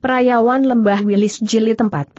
Perayawan Lembah Wilis Jili 41.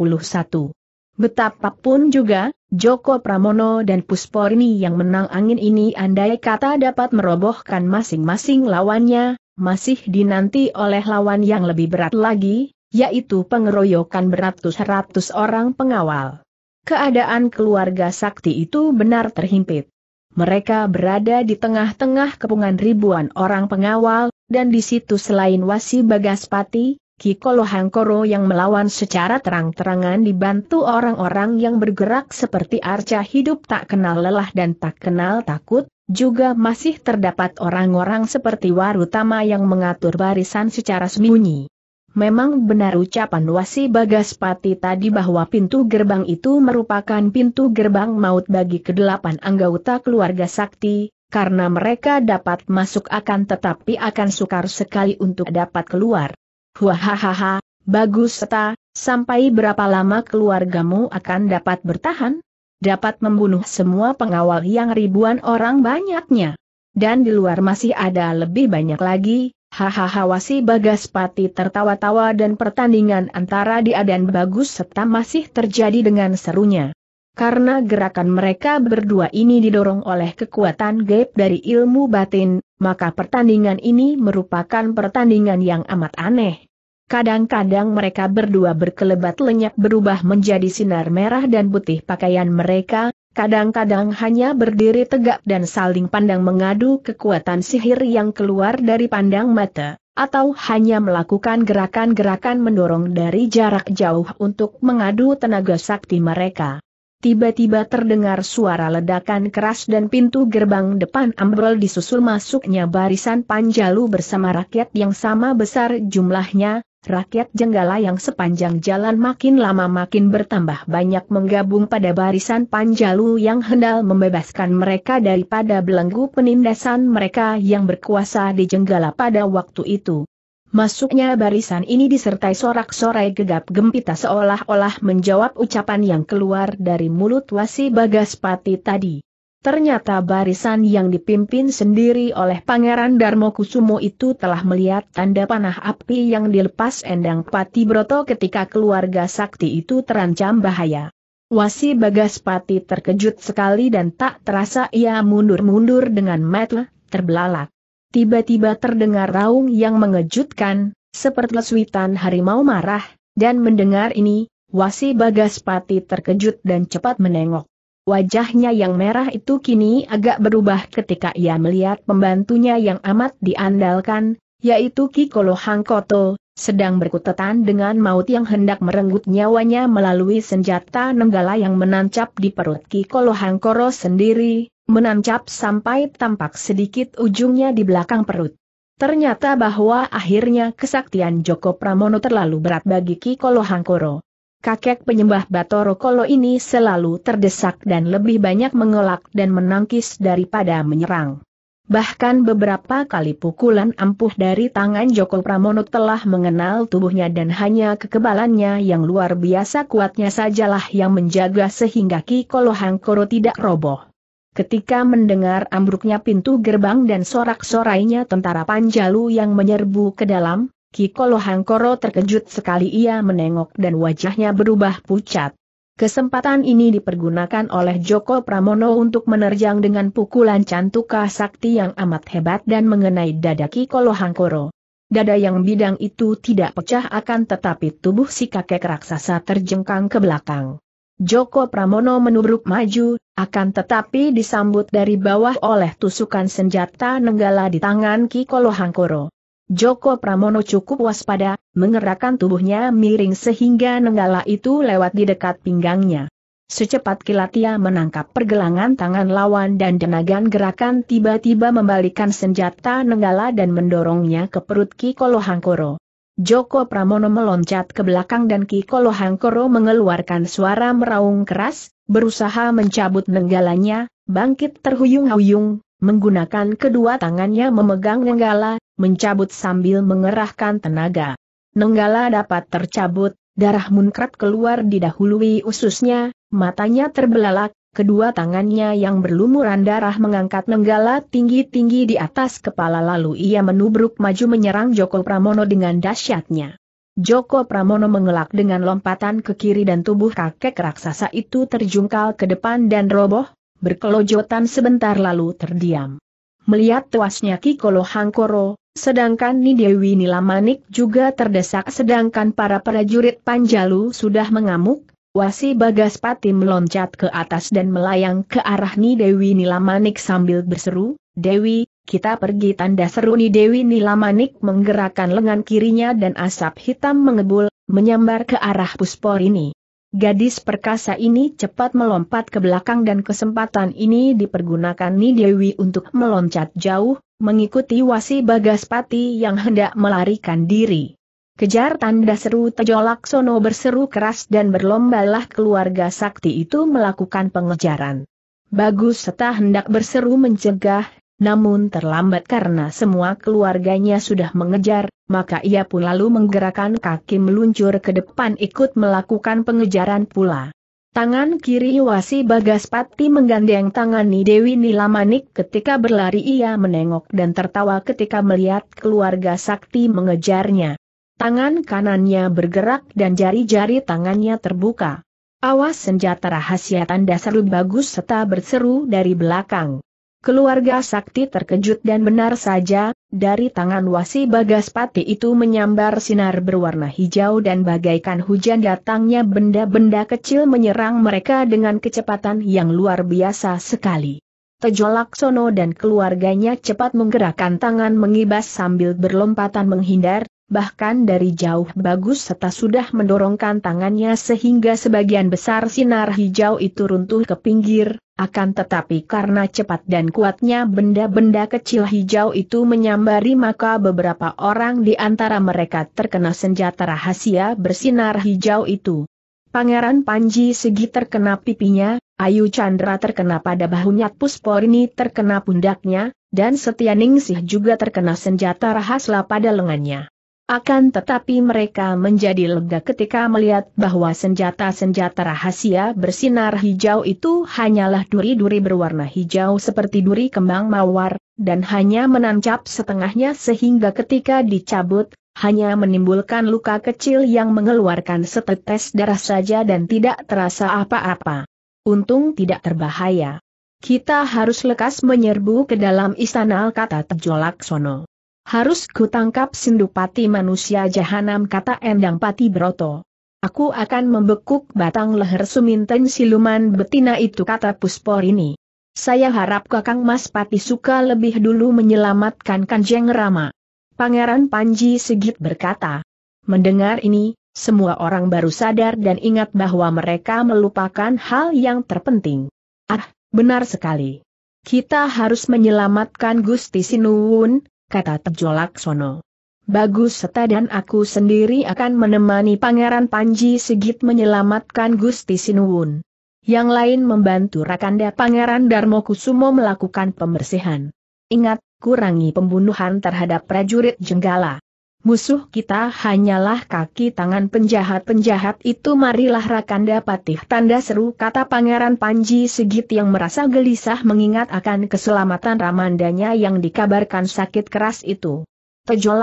Betapapun juga, Joko Pramono dan Pusporni yang menang angin ini andai kata dapat merobohkan masing-masing lawannya, masih dinanti oleh lawan yang lebih berat lagi, yaitu pengeroyokan beratus-ratus orang pengawal. Keadaan keluarga sakti itu benar terhimpit. Mereka berada di tengah-tengah kepungan ribuan orang pengawal, dan di situ selain Wasi Bagaspati, Kikolo Hangkoro yang melawan secara terang-terangan dibantu orang-orang yang bergerak seperti arca hidup tak kenal lelah dan tak kenal takut, juga masih terdapat orang-orang seperti Warutama yang mengatur barisan secara sembunyi. Memang benar ucapan Wasi Bagaspati tadi bahwa pintu gerbang itu merupakan pintu gerbang maut bagi kedelapan anggota keluarga sakti, karena mereka dapat masuk akan tetapi akan sukar sekali untuk dapat keluar. Hahaha, bagus seta, sampai berapa lama keluargamu akan dapat bertahan? Dapat membunuh semua pengawal yang ribuan orang banyaknya. Dan di luar masih ada lebih banyak lagi, hahaha wasi Bagaspati tertawa-tawa dan pertandingan antara dia dan bagus seta masih terjadi dengan serunya. Karena gerakan mereka berdua ini didorong oleh kekuatan gaib dari ilmu batin, maka pertandingan ini merupakan pertandingan yang amat aneh. Kadang-kadang mereka berdua berkelebat lenyap berubah menjadi sinar merah dan putih pakaian mereka, kadang-kadang hanya berdiri tegak dan saling pandang mengadu kekuatan sihir yang keluar dari pandang mata, atau hanya melakukan gerakan-gerakan mendorong dari jarak jauh untuk mengadu tenaga sakti mereka tiba-tiba terdengar suara ledakan keras dan pintu gerbang depan ambrol disusul masuknya barisan Panjalu bersama rakyat yang sama besar jumlahnya, rakyat Jenggala yang sepanjang jalan makin lama makin bertambah banyak menggabung pada barisan Panjalu yang hendal membebaskan mereka daripada belenggu penindasan mereka yang berkuasa di Jenggala pada waktu itu. Masuknya barisan ini disertai sorak-sorai gegap gempita seolah-olah menjawab ucapan yang keluar dari mulut wasi Bagaspati tadi. Ternyata barisan yang dipimpin sendiri oleh Pangeran Darmo Kusumo itu telah melihat tanda panah api yang dilepas Endang Pati Broto ketika keluarga sakti itu terancam bahaya. Wasi Bagaspati terkejut sekali dan tak terasa ia mundur-mundur dengan metel, terbelalak tiba-tiba terdengar raung yang mengejutkan, seperti lesuitan harimau marah, dan mendengar ini, Wasi Bagaspati terkejut dan cepat menengok. Wajahnya yang merah itu kini agak berubah ketika ia melihat pembantunya yang amat diandalkan, yaitu Kikolo Hangkoto, sedang berkutatan dengan maut yang hendak merenggut nyawanya melalui senjata nenggala yang menancap di perut Ki Kolohangkoro sendiri, menancap sampai tampak sedikit ujungnya di belakang perut. Ternyata bahwa akhirnya kesaktian Joko Pramono terlalu berat bagi Ki Kolohangkoro. Kakek penyembah Batoro Kolo ini selalu terdesak dan lebih banyak mengelak dan menangkis daripada menyerang. Bahkan beberapa kali pukulan ampuh dari tangan Joko Pramono telah mengenal tubuhnya dan hanya kekebalannya yang luar biasa kuatnya sajalah yang menjaga sehingga Ki Kolohangkoro tidak roboh. Ketika mendengar ambruknya pintu gerbang dan sorak-sorainya tentara Panjalu yang menyerbu ke dalam, Ki Kolohangkoro terkejut sekali ia menengok dan wajahnya berubah pucat. Kesempatan ini dipergunakan oleh Joko Pramono untuk menerjang dengan pukulan cantuka sakti yang amat hebat dan mengenai dada Kikolo Hangkoro. Dada yang bidang itu tidak pecah akan tetapi tubuh si kakek raksasa terjengkang ke belakang. Joko Pramono menubruk maju, akan tetapi disambut dari bawah oleh tusukan senjata nenggala di tangan Kikolo Hangkoro. Joko Pramono cukup waspada, mengerahkan tubuhnya miring sehingga nenggala itu lewat di dekat pinggangnya. Secepat kilat ia menangkap pergelangan tangan lawan dan denagan gerakan tiba-tiba membalikan senjata nenggala dan mendorongnya ke perut Ki Kolohangkoro. Joko Pramono meloncat ke belakang dan Ki Kolohangkoro mengeluarkan suara meraung keras, berusaha mencabut nenggalanya, bangkit terhuyung-huyung, Menggunakan kedua tangannya memegang Nenggala, mencabut sambil mengerahkan tenaga. Nenggala dapat tercabut, darah munkrat keluar didahului ususnya, matanya terbelalak, kedua tangannya yang berlumuran darah mengangkat Nenggala tinggi-tinggi di atas kepala lalu ia menubruk maju menyerang Joko Pramono dengan dahsyatnya. Joko Pramono mengelak dengan lompatan ke kiri dan tubuh kakek raksasa itu terjungkal ke depan dan roboh, berkelojotan sebentar lalu terdiam. Melihat tuasnya Kikolo Hangkoro, sedangkan Nidewi Nilamanik juga terdesak sedangkan para prajurit Panjalu sudah mengamuk, Wasi Bagaspati meloncat ke atas dan melayang ke arah Nidewi Nilamanik sambil berseru, Dewi, kita pergi tanda seru Nidewi Nilamanik menggerakkan lengan kirinya dan asap hitam mengebul, menyambar ke arah puspor ini. Gadis perkasa ini cepat melompat ke belakang dan kesempatan ini dipergunakan Ni untuk meloncat jauh, mengikuti wasi Bagaspati yang hendak melarikan diri. Kejar tanda seru Tejo Laksono berseru keras dan berlombalah keluarga sakti itu melakukan pengejaran. Bagus setah hendak berseru mencegah, namun terlambat karena semua keluarganya sudah mengejar, maka ia pun lalu menggerakkan kaki meluncur ke depan ikut melakukan pengejaran pula. Tangan kiri Wasi Bagaspati menggandeng tangani Dewi Nilamanik ketika berlari ia menengok dan tertawa ketika melihat keluarga sakti mengejarnya. Tangan kanannya bergerak dan jari-jari tangannya terbuka. Awas senjata rahasia tanda seru bagus serta berseru dari belakang. Keluarga Sakti terkejut dan benar saja, dari tangan wasi Bagaspati itu menyambar sinar berwarna hijau dan bagaikan hujan datangnya benda-benda kecil menyerang mereka dengan kecepatan yang luar biasa sekali. Tejo Laksono dan keluarganya cepat menggerakkan tangan mengibas sambil berlompatan menghindar, bahkan dari jauh bagus serta sudah mendorongkan tangannya sehingga sebagian besar sinar hijau itu runtuh ke pinggir, akan tetapi karena cepat dan kuatnya benda-benda kecil hijau itu menyambari maka beberapa orang di antara mereka terkena senjata rahasia bersinar hijau itu. Pangeran Panji Segi terkena pipinya, Ayu Chandra terkena pada bahunya Pusporini terkena pundaknya, dan Setianingsih juga terkena senjata rahasia pada lengannya. Akan tetapi mereka menjadi lega ketika melihat bahwa senjata-senjata rahasia bersinar hijau itu hanyalah duri-duri berwarna hijau seperti duri kembang mawar, dan hanya menancap setengahnya sehingga ketika dicabut, hanya menimbulkan luka kecil yang mengeluarkan setetes darah saja dan tidak terasa apa-apa. Untung tidak terbahaya. Kita harus lekas menyerbu ke dalam istana kata Tejolak Sono. Harus ku tangkap sindupati manusia jahanam kata Endang Pati Broto. Aku akan membekuk batang leher suminten siluman betina itu kata Puspor ini. Saya harap kakang Mas Pati suka lebih dulu menyelamatkan Kanjeng Rama. Pangeran Panji Sigit berkata. Mendengar ini, semua orang baru sadar dan ingat bahwa mereka melupakan hal yang terpenting. Ah, benar sekali. Kita harus menyelamatkan Gusti Sinuwun kata Tejo Sono. Bagus seta dan aku sendiri akan menemani Pangeran Panji Sigit menyelamatkan Gusti Sinuwun. Yang lain membantu Rakanda Pangeran Darmo Kusumo melakukan pembersihan. Ingat, kurangi pembunuhan terhadap prajurit Jenggala. Musuh kita hanyalah kaki tangan penjahat-penjahat itu marilah Rakanda Patih tanda seru kata Pangeran Panji Segit yang merasa gelisah mengingat akan keselamatan Ramandanya yang dikabarkan sakit keras itu. Tejo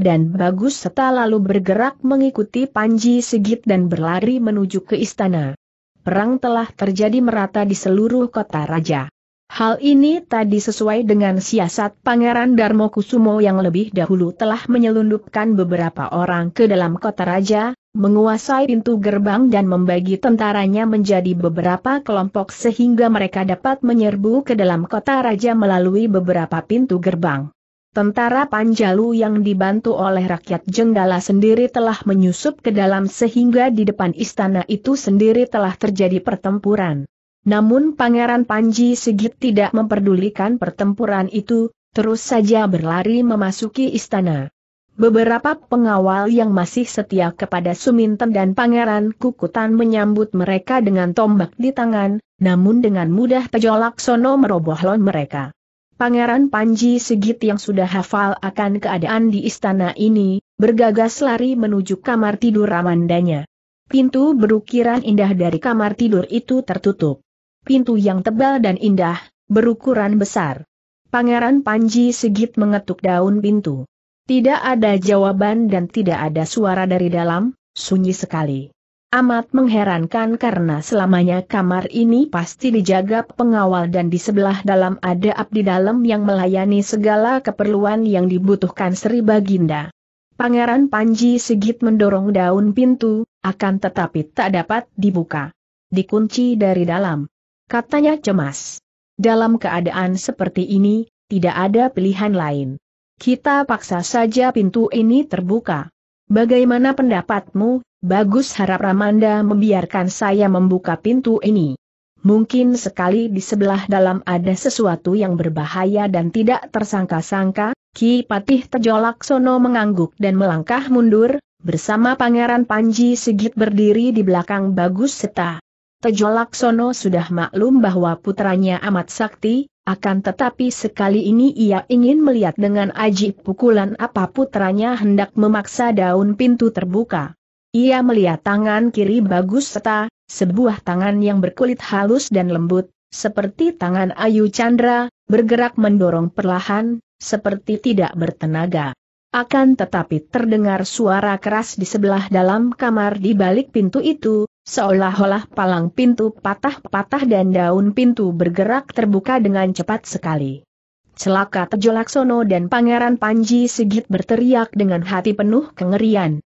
dan Bagus Seta lalu bergerak mengikuti Panji Segit dan berlari menuju ke istana. Perang telah terjadi merata di seluruh kota raja. Hal ini tadi sesuai dengan siasat Pangeran Darmo Kusumo yang lebih dahulu telah menyelundupkan beberapa orang ke dalam kota raja, menguasai pintu gerbang dan membagi tentaranya menjadi beberapa kelompok sehingga mereka dapat menyerbu ke dalam kota raja melalui beberapa pintu gerbang. Tentara Panjalu yang dibantu oleh rakyat Jenggala sendiri telah menyusup ke dalam sehingga di depan istana itu sendiri telah terjadi pertempuran. Namun Pangeran Panji Sigit tidak memperdulikan pertempuran itu, terus saja berlari memasuki istana. Beberapa pengawal yang masih setia kepada Suminten dan Pangeran Kukutan menyambut mereka dengan tombak di tangan, namun dengan mudah pejolak sono merobohlon mereka. Pangeran Panji Sigit yang sudah hafal akan keadaan di istana ini, bergagas lari menuju kamar tidur Ramandanya. Pintu berukiran indah dari kamar tidur itu tertutup pintu yang tebal dan indah, berukuran besar. Pangeran Panji Sigit mengetuk daun pintu. Tidak ada jawaban dan tidak ada suara dari dalam, sunyi sekali. Amat mengherankan karena selamanya kamar ini pasti dijaga pengawal dan di sebelah dalam ada abdi dalam yang melayani segala keperluan yang dibutuhkan Sri Baginda. Pangeran Panji Sigit mendorong daun pintu, akan tetapi tak dapat dibuka. Dikunci dari dalam. Katanya cemas. Dalam keadaan seperti ini, tidak ada pilihan lain. Kita paksa saja pintu ini terbuka. Bagaimana pendapatmu, Bagus harap Ramanda membiarkan saya membuka pintu ini. Mungkin sekali di sebelah dalam ada sesuatu yang berbahaya dan tidak tersangka-sangka, Ki Patih Sono mengangguk dan melangkah mundur, bersama Pangeran Panji Sigit berdiri di belakang Bagus Seta. Tejo Laksono sudah maklum bahwa putranya amat sakti, akan tetapi sekali ini ia ingin melihat dengan aji pukulan apa putranya hendak memaksa daun pintu terbuka. Ia melihat tangan kiri bagus serta, sebuah tangan yang berkulit halus dan lembut, seperti tangan Ayu Chandra, bergerak mendorong perlahan, seperti tidak bertenaga. Akan tetapi terdengar suara keras di sebelah dalam kamar di balik pintu itu, seolah-olah palang pintu patah-patah dan daun pintu bergerak terbuka dengan cepat sekali. Celaka Tejo Laksono dan Pangeran Panji Sigit berteriak dengan hati penuh kengerian.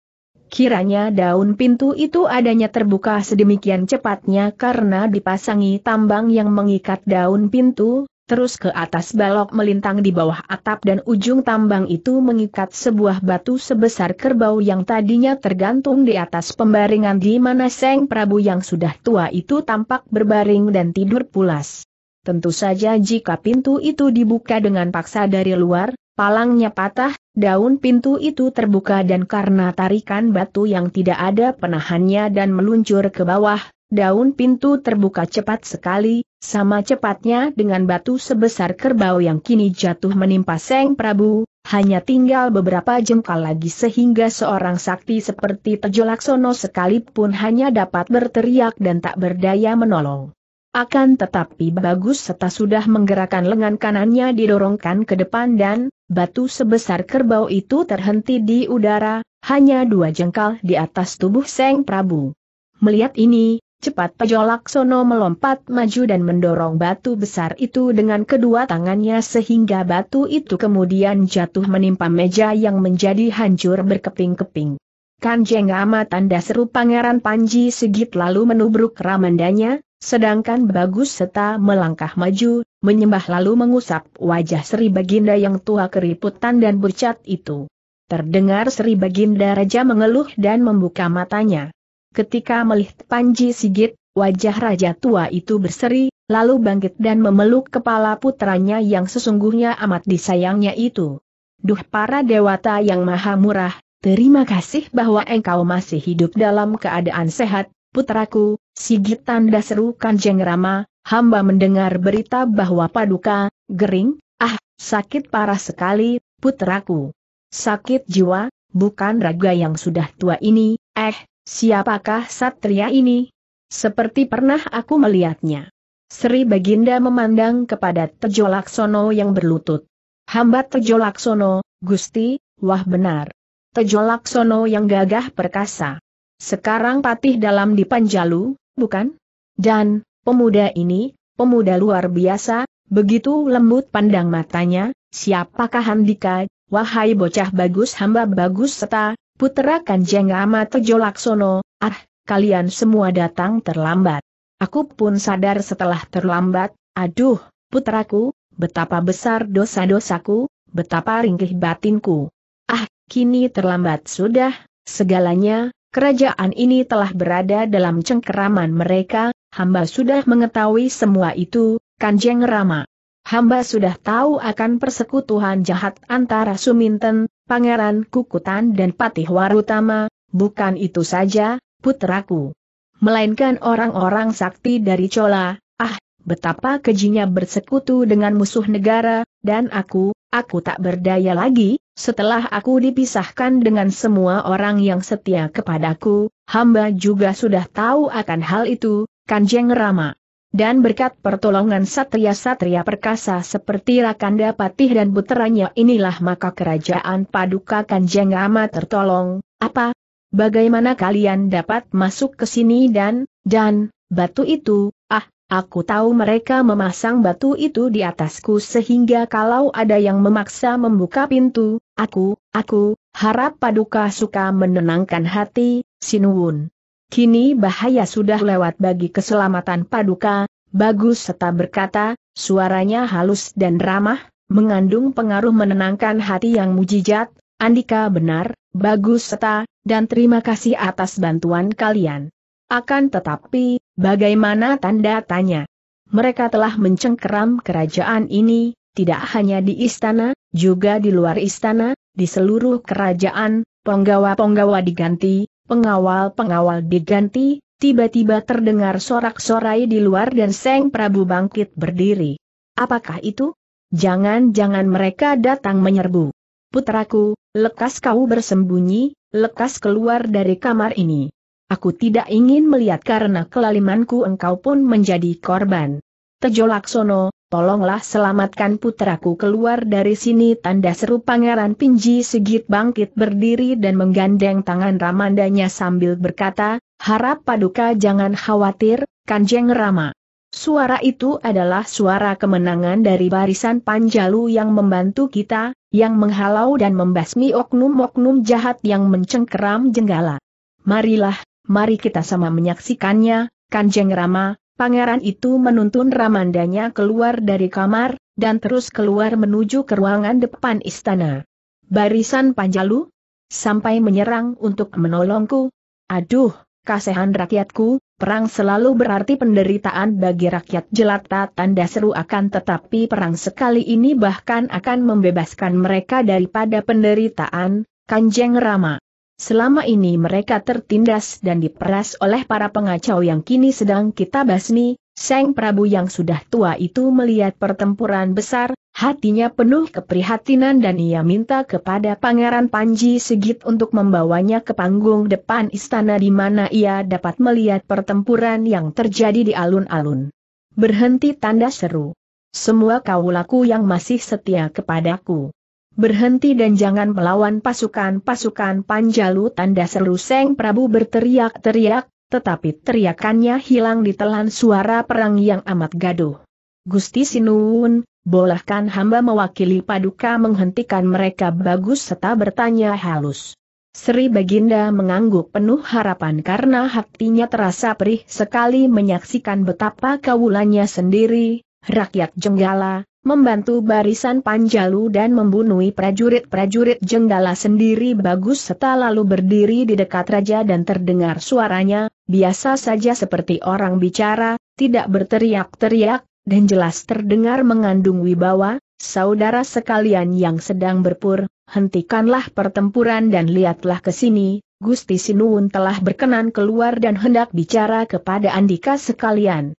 Kiranya daun pintu itu adanya terbuka sedemikian cepatnya karena dipasangi tambang yang mengikat daun pintu, terus ke atas balok melintang di bawah atap dan ujung tambang itu mengikat sebuah batu sebesar kerbau yang tadinya tergantung di atas pembaringan di mana Seng Prabu yang sudah tua itu tampak berbaring dan tidur pulas. Tentu saja jika pintu itu dibuka dengan paksa dari luar, palangnya patah, daun pintu itu terbuka dan karena tarikan batu yang tidak ada penahannya dan meluncur ke bawah, Daun pintu terbuka cepat sekali, sama cepatnya dengan batu sebesar kerbau yang kini jatuh menimpa Seng Prabu, hanya tinggal beberapa jengkal lagi sehingga seorang sakti seperti Tejo Laksono sekalipun hanya dapat berteriak dan tak berdaya menolong. Akan tetapi bagus serta sudah menggerakkan lengan kanannya didorongkan ke depan dan, batu sebesar kerbau itu terhenti di udara, hanya dua jengkal di atas tubuh Seng Prabu. Melihat ini, Cepat Tejo Laksono melompat maju dan mendorong batu besar itu dengan kedua tangannya sehingga batu itu kemudian jatuh menimpa meja yang menjadi hancur berkeping-keping. Kanjeng amat tanda seru Pangeran Panji Sigit lalu menubruk ramandanya, sedangkan Bagus Seta melangkah maju, menyembah lalu mengusap wajah Sri Baginda yang tua keriputan dan bercat itu. Terdengar Sri Baginda Raja mengeluh dan membuka matanya. Ketika melihat Panji Sigit, wajah raja tua itu berseri, lalu bangkit dan memeluk kepala putranya yang sesungguhnya amat disayangnya itu. Duh para dewata yang maha murah, terima kasih bahwa engkau masih hidup dalam keadaan sehat, putraku, Sigit tanda seru Kanjeng Rama, hamba mendengar berita bahwa paduka, gering, ah, sakit parah sekali, putraku. Sakit jiwa, bukan raga yang sudah tua ini, eh, Siapakah satria ini? Seperti pernah aku melihatnya. Sri Baginda memandang kepada Tejo Laksono yang berlutut. Hamba Tejo Laksono, Gusti, wah benar. Tejo Laksono yang gagah perkasa. Sekarang patih dalam di Panjalu, bukan? Dan, pemuda ini, pemuda luar biasa, begitu lembut pandang matanya, siapakah Handika, wahai bocah bagus hamba bagus serta, Putera Kanjeng Rama Tejo Laksono, ah, kalian semua datang terlambat. Aku pun sadar setelah terlambat, aduh, putraku, betapa besar dosa-dosaku, betapa ringkih batinku. Ah, kini terlambat sudah, segalanya, kerajaan ini telah berada dalam cengkeraman mereka, hamba sudah mengetahui semua itu, Kanjeng Rama. Hamba sudah tahu akan persekutuan jahat antara Suminten, Pangeran Kukutan dan Patih Warutama, bukan itu saja, putraku. Melainkan orang-orang sakti dari Cola, ah, betapa kejinya bersekutu dengan musuh negara, dan aku, aku tak berdaya lagi, setelah aku dipisahkan dengan semua orang yang setia kepadaku, hamba juga sudah tahu akan hal itu, Kanjeng Rama. Dan berkat pertolongan satria-satria perkasa seperti Rakanda Patih dan puteranya inilah maka kerajaan Paduka Kanjeng Rama tertolong. Apa? Bagaimana kalian dapat masuk ke sini dan, dan, batu itu, ah, aku tahu mereka memasang batu itu di atasku sehingga kalau ada yang memaksa membuka pintu, aku, aku, harap Paduka suka menenangkan hati, Sinuwun. Kini bahaya sudah lewat bagi keselamatan Paduka, bagus serta berkata, suaranya halus dan ramah, mengandung pengaruh menenangkan hati yang mujijat, Andika benar, bagus serta, dan terima kasih atas bantuan kalian. Akan tetapi, bagaimana tanda tanya? Mereka telah mencengkeram kerajaan ini, tidak hanya di istana, juga di luar istana, di seluruh kerajaan, penggawa-penggawa diganti, Pengawal-pengawal diganti, tiba-tiba terdengar sorak-sorai di luar dan Seng Prabu bangkit berdiri. Apakah itu? Jangan-jangan mereka datang menyerbu. Putraku, lekas kau bersembunyi, lekas keluar dari kamar ini. Aku tidak ingin melihat karena kelalimanku engkau pun menjadi korban. Tejolaksono, tolonglah selamatkan putraku keluar dari sini tanda seru pangeran Pinji segit bangkit berdiri dan menggandeng tangan Ramandanya sambil berkata, harap paduka jangan khawatir, Kanjeng Rama. Suara itu adalah suara kemenangan dari barisan Panjalu yang membantu kita, yang menghalau dan membasmi oknum-oknum jahat yang mencengkeram jenggala. Marilah, mari kita sama menyaksikannya, Kanjeng Rama, Pangeran itu menuntun Ramandanya keluar dari kamar, dan terus keluar menuju ke ruangan depan istana. Barisan Panjalu? Sampai menyerang untuk menolongku? Aduh, kasehan rakyatku, perang selalu berarti penderitaan bagi rakyat jelata tanda seru akan tetapi perang sekali ini bahkan akan membebaskan mereka daripada penderitaan, Kanjeng Rama. Selama ini mereka tertindas dan diperas oleh para pengacau yang kini sedang kita basmi, Seng Prabu yang sudah tua itu melihat pertempuran besar, hatinya penuh keprihatinan dan ia minta kepada Pangeran Panji Segit untuk membawanya ke panggung depan istana di mana ia dapat melihat pertempuran yang terjadi di alun-alun. Berhenti tanda seru. Semua kau laku yang masih setia kepadaku. Berhenti dan jangan melawan pasukan-pasukan Panjalu tanda seru Seng Prabu berteriak-teriak, tetapi teriakannya hilang di ditelan suara perang yang amat gaduh. Gusti Sinuun, bolehkan hamba mewakili paduka menghentikan mereka bagus serta bertanya halus. Sri Baginda mengangguk penuh harapan karena hatinya terasa perih sekali menyaksikan betapa kawulannya sendiri, rakyat Jenggala, membantu barisan Panjalu dan membunuhi prajurit-prajurit jenggala sendiri bagus Setelah lalu berdiri di dekat raja dan terdengar suaranya, biasa saja seperti orang bicara, tidak berteriak-teriak, dan jelas terdengar mengandung wibawa, saudara sekalian yang sedang berpur, hentikanlah pertempuran dan lihatlah ke sini, Gusti Sinuun telah berkenan keluar dan hendak bicara kepada Andika sekalian.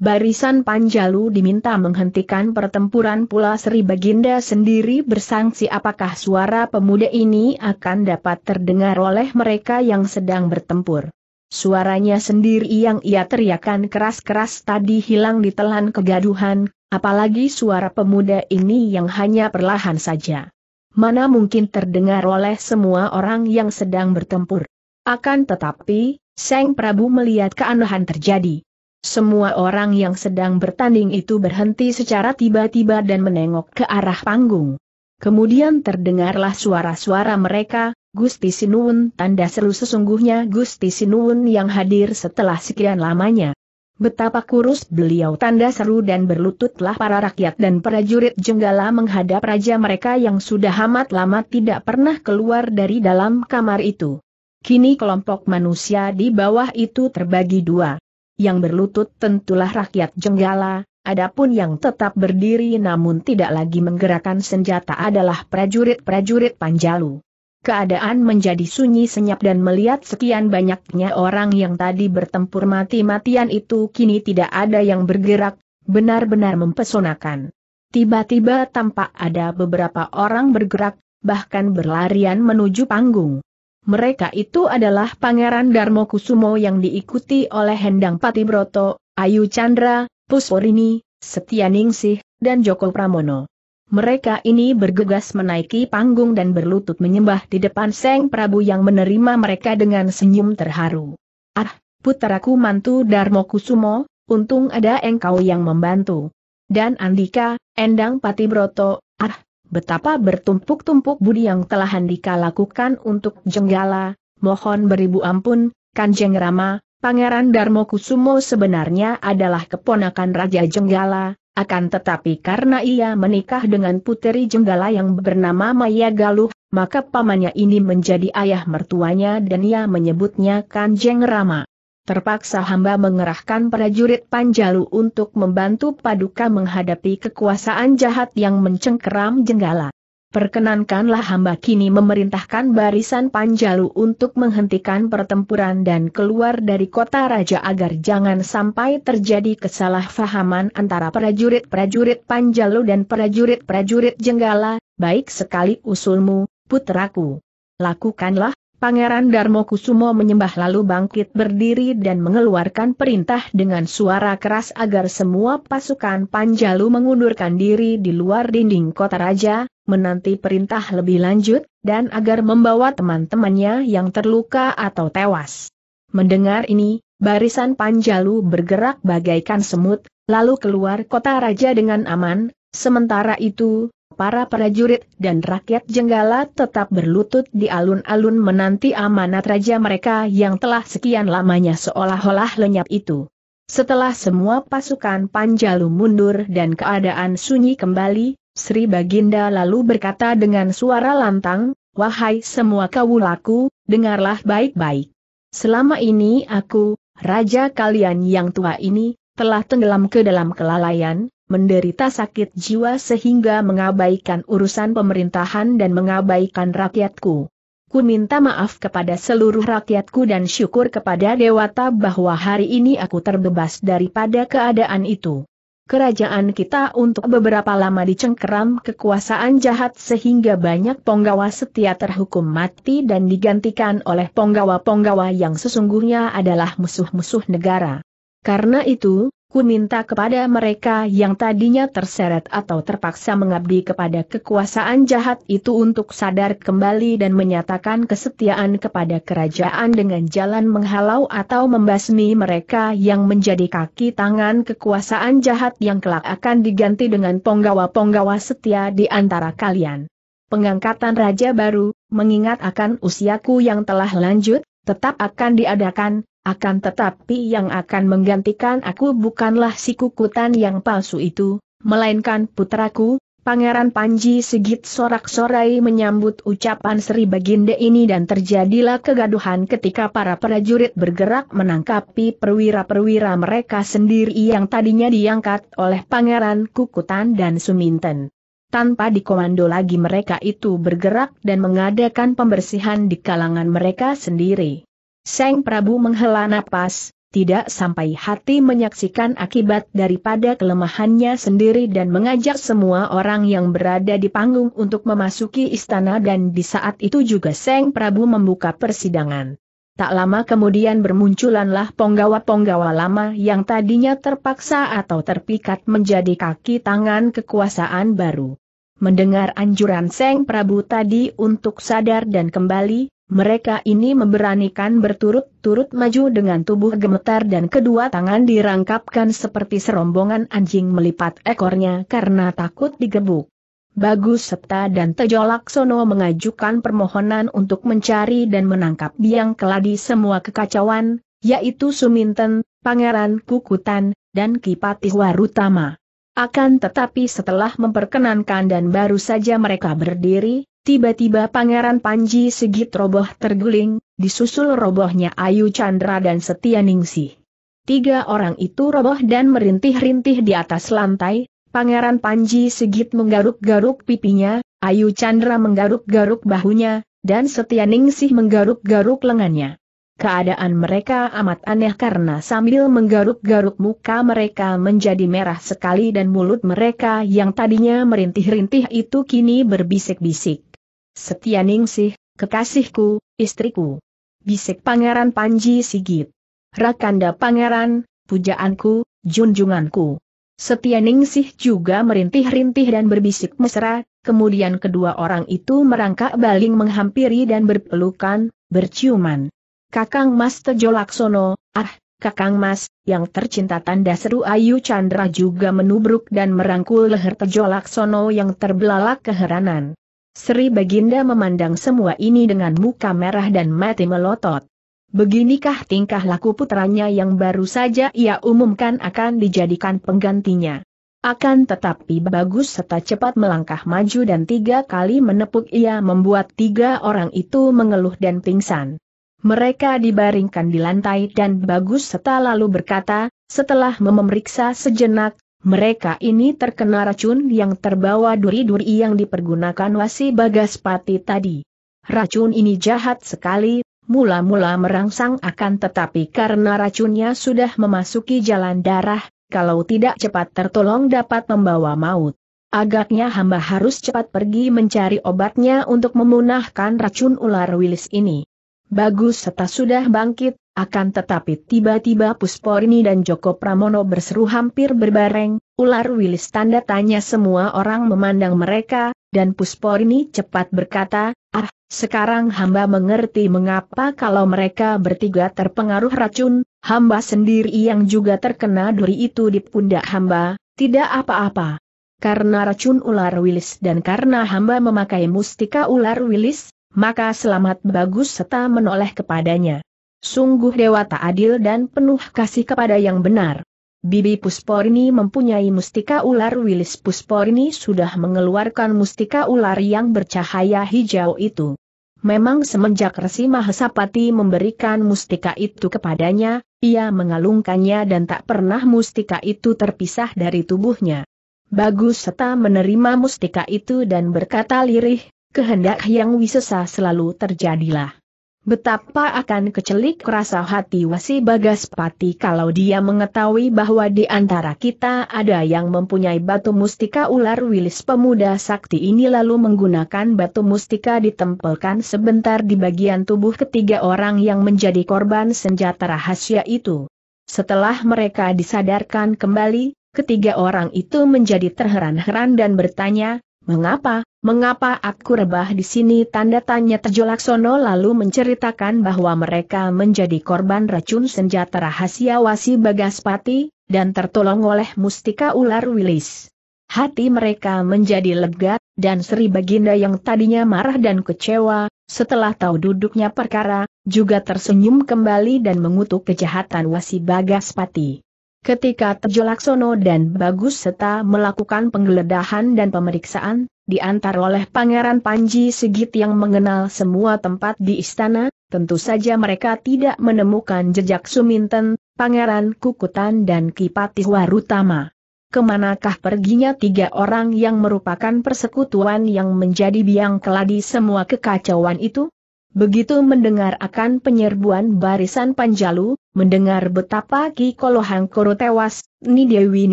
Barisan Panjalu diminta menghentikan pertempuran pula Sri Baginda sendiri bersangsi apakah suara pemuda ini akan dapat terdengar oleh mereka yang sedang bertempur. Suaranya sendiri yang ia teriakan keras-keras tadi hilang ditelan kegaduhan, apalagi suara pemuda ini yang hanya perlahan saja. Mana mungkin terdengar oleh semua orang yang sedang bertempur. Akan tetapi, Seng Prabu melihat keanehan terjadi. Semua orang yang sedang bertanding itu berhenti secara tiba-tiba dan menengok ke arah panggung. Kemudian terdengarlah suara-suara mereka, Gusti Sinuun tanda seru sesungguhnya Gusti Sinuun yang hadir setelah sekian lamanya. Betapa kurus beliau tanda seru dan berlututlah para rakyat dan prajurit Jenggala menghadap raja mereka yang sudah amat lama tidak pernah keluar dari dalam kamar itu. Kini kelompok manusia di bawah itu terbagi dua yang berlutut tentulah rakyat Jenggala, adapun yang tetap berdiri namun tidak lagi menggerakkan senjata adalah prajurit-prajurit Panjalu. Keadaan menjadi sunyi senyap dan melihat sekian banyaknya orang yang tadi bertempur mati-matian itu kini tidak ada yang bergerak, benar-benar mempesonakan. Tiba-tiba tampak ada beberapa orang bergerak, bahkan berlarian menuju panggung. Mereka itu adalah Pangeran Darmo Kusumo yang diikuti oleh Hendang Patibroto, Ayu Chandra, Pusporini, Setianingsih, dan Joko Pramono. Mereka ini bergegas menaiki panggung dan berlutut menyembah di depan Seng Prabu yang menerima mereka dengan senyum terharu. Ah, putaraku mantu Darmo Kusumo, untung ada engkau yang membantu. Dan Andika, Endang Patibroto, ah, betapa bertumpuk-tumpuk budi yang telah Handika lakukan untuk Jenggala, mohon beribu ampun, Kanjeng Rama, Pangeran Darmo Kusumo sebenarnya adalah keponakan Raja Jenggala, akan tetapi karena ia menikah dengan puteri Jenggala yang bernama Maya Galuh, maka pamannya ini menjadi ayah mertuanya dan ia menyebutnya Kanjeng Rama. Terpaksa hamba mengerahkan prajurit Panjalu untuk membantu Paduka menghadapi kekuasaan jahat yang mencengkeram jenggala. Perkenankanlah hamba kini memerintahkan barisan Panjalu untuk menghentikan pertempuran dan keluar dari kota raja agar jangan sampai terjadi kesalahpahaman antara prajurit-prajurit Panjalu dan prajurit-prajurit Jenggala, baik sekali usulmu, putraku. Lakukanlah, Pangeran Darmo Kusumo menyembah lalu bangkit berdiri dan mengeluarkan perintah dengan suara keras agar semua pasukan Panjalu mengundurkan diri di luar dinding kota raja, menanti perintah lebih lanjut, dan agar membawa teman-temannya yang terluka atau tewas. Mendengar ini, barisan Panjalu bergerak bagaikan semut, lalu keluar kota raja dengan aman, sementara itu, para prajurit dan rakyat Jenggala tetap berlutut di alun-alun menanti amanat raja mereka yang telah sekian lamanya seolah-olah lenyap itu. Setelah semua pasukan Panjalu mundur dan keadaan sunyi kembali, Sri Baginda lalu berkata dengan suara lantang, Wahai semua kawulaku, dengarlah baik-baik. Selama ini aku, raja kalian yang tua ini, telah tenggelam ke dalam kelalaian, menderita sakit jiwa sehingga mengabaikan urusan pemerintahan dan mengabaikan rakyatku. Ku minta maaf kepada seluruh rakyatku dan syukur kepada Dewata bahwa hari ini aku terbebas daripada keadaan itu. Kerajaan kita untuk beberapa lama dicengkeram kekuasaan jahat sehingga banyak penggawa setia terhukum mati dan digantikan oleh penggawa-penggawa yang sesungguhnya adalah musuh-musuh negara. Karena itu, Ku minta kepada mereka yang tadinya terseret atau terpaksa mengabdi kepada kekuasaan jahat itu untuk sadar kembali dan menyatakan kesetiaan kepada kerajaan dengan jalan menghalau atau membasmi mereka yang menjadi kaki tangan kekuasaan jahat yang kelak akan diganti dengan penggawa-penggawa setia di antara kalian pengangkatan raja baru, mengingat akan usiaku yang telah lanjut, tetap akan diadakan, akan tetapi yang akan menggantikan aku bukanlah si kukutan yang palsu itu, melainkan putraku, Pangeran Panji Sigit sorak-sorai menyambut ucapan Sri Baginda ini dan terjadilah kegaduhan ketika para prajurit bergerak menangkapi perwira-perwira mereka sendiri yang tadinya diangkat oleh Pangeran Kukutan dan Suminten. Tanpa dikomando lagi mereka itu bergerak dan mengadakan pembersihan di kalangan mereka sendiri. Seng Prabu menghela napas, tidak sampai hati menyaksikan akibat daripada kelemahannya sendiri dan mengajak semua orang yang berada di panggung untuk memasuki istana dan di saat itu juga Seng Prabu membuka persidangan. Tak lama kemudian bermunculanlah penggawa-penggawa lama yang tadinya terpaksa atau terpikat menjadi kaki tangan kekuasaan baru. Mendengar anjuran Seng Prabu tadi untuk sadar dan kembali, mereka ini memberanikan berturut-turut maju dengan tubuh gemetar dan kedua tangan dirangkapkan seperti serombongan anjing melipat ekornya karena takut digebuk. Bagus Septa dan Tejo Laksono mengajukan permohonan untuk mencari dan menangkap biang keladi semua kekacauan, yaitu Suminten, Pangeran Kukutan, dan Kipati Warutama. Akan tetapi setelah memperkenankan dan baru saja mereka berdiri, Tiba-tiba Pangeran Panji Sigit roboh terguling, disusul robohnya Ayu Chandra dan Setia Ningsih. Tiga orang itu roboh dan merintih-rintih di atas lantai, Pangeran Panji Sigit menggaruk-garuk pipinya, Ayu Chandra menggaruk-garuk bahunya, dan Setia Ningsih menggaruk-garuk lengannya. Keadaan mereka amat aneh karena sambil menggaruk-garuk muka mereka menjadi merah sekali dan mulut mereka yang tadinya merintih-rintih itu kini berbisik-bisik. Setia Ningsih, kekasihku, istriku. Bisik Pangeran Panji Sigit. Rakanda Pangeran, pujaanku, junjunganku. Setia Ningsih juga merintih-rintih dan berbisik mesra, kemudian kedua orang itu merangkak baling menghampiri dan berpelukan, berciuman. Kakang Mas Tejo Laksono, ah, Kakang Mas, yang tercinta tanda seru Ayu Chandra juga menubruk dan merangkul leher Tejo Laksono yang terbelalak keheranan. Sri Baginda memandang semua ini dengan muka merah dan mati melotot. Beginikah tingkah laku putranya yang baru saja ia umumkan akan dijadikan penggantinya. Akan tetapi bagus serta cepat melangkah maju dan tiga kali menepuk ia membuat tiga orang itu mengeluh dan pingsan. Mereka dibaringkan di lantai dan bagus serta lalu berkata, setelah memeriksa sejenak, mereka ini terkena racun yang terbawa duri-duri yang dipergunakan wasi bagas pati tadi. Racun ini jahat sekali, mula-mula merangsang akan tetapi karena racunnya sudah memasuki jalan darah, kalau tidak cepat tertolong dapat membawa maut. Agaknya hamba harus cepat pergi mencari obatnya untuk memunahkan racun ular wilis ini bagus serta sudah bangkit, akan tetapi tiba-tiba Pusporini dan Joko Pramono berseru hampir berbareng, ular wilis tanda tanya semua orang memandang mereka, dan Pusporini cepat berkata, ah, sekarang hamba mengerti mengapa kalau mereka bertiga terpengaruh racun, hamba sendiri yang juga terkena duri itu di pundak hamba, tidak apa-apa. Karena racun ular wilis dan karena hamba memakai mustika ular wilis, maka selamat bagus serta menoleh kepadanya. Sungguh dewa tak adil dan penuh kasih kepada yang benar. Bibi Pusporini mempunyai mustika ular Wilis Pusporini sudah mengeluarkan mustika ular yang bercahaya hijau itu. Memang semenjak Resi Mahesapati memberikan mustika itu kepadanya, ia mengalungkannya dan tak pernah mustika itu terpisah dari tubuhnya. Bagus serta menerima mustika itu dan berkata lirih, kehendak yang wisesa selalu terjadilah. Betapa akan kecelik rasa hati wasi Bagaspati kalau dia mengetahui bahwa di antara kita ada yang mempunyai batu mustika ular wilis pemuda sakti ini lalu menggunakan batu mustika ditempelkan sebentar di bagian tubuh ketiga orang yang menjadi korban senjata rahasia itu. Setelah mereka disadarkan kembali, ketiga orang itu menjadi terheran-heran dan bertanya, Mengapa, mengapa aku rebah di sini? Tanda tanya terjolak sono lalu menceritakan bahwa mereka menjadi korban racun senjata rahasia wasi bagaspati, dan tertolong oleh mustika ular wilis. Hati mereka menjadi lega, dan Sri Baginda yang tadinya marah dan kecewa, setelah tahu duduknya perkara, juga tersenyum kembali dan mengutuk kejahatan wasi bagaspati. Ketika Tejo Laksono dan Bagus Seta melakukan penggeledahan dan pemeriksaan, diantar oleh Pangeran Panji Segit yang mengenal semua tempat di istana, tentu saja mereka tidak menemukan jejak Suminten, Pangeran Kukutan dan Kipati Warutama. Kemanakah perginya tiga orang yang merupakan persekutuan yang menjadi biang keladi semua kekacauan itu? Begitu mendengar akan penyerbuan barisan Panjalu, mendengar betapa Ki Kolohang Koro tewas, Ni Dewi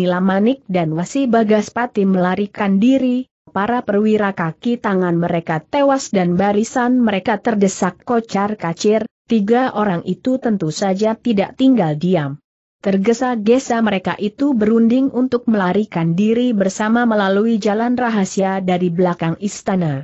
Nilamanik dan Wasi Bagaspati melarikan diri, para perwira kaki tangan mereka tewas dan barisan mereka terdesak kocar kacir, tiga orang itu tentu saja tidak tinggal diam. Tergesa-gesa mereka itu berunding untuk melarikan diri bersama melalui jalan rahasia dari belakang istana.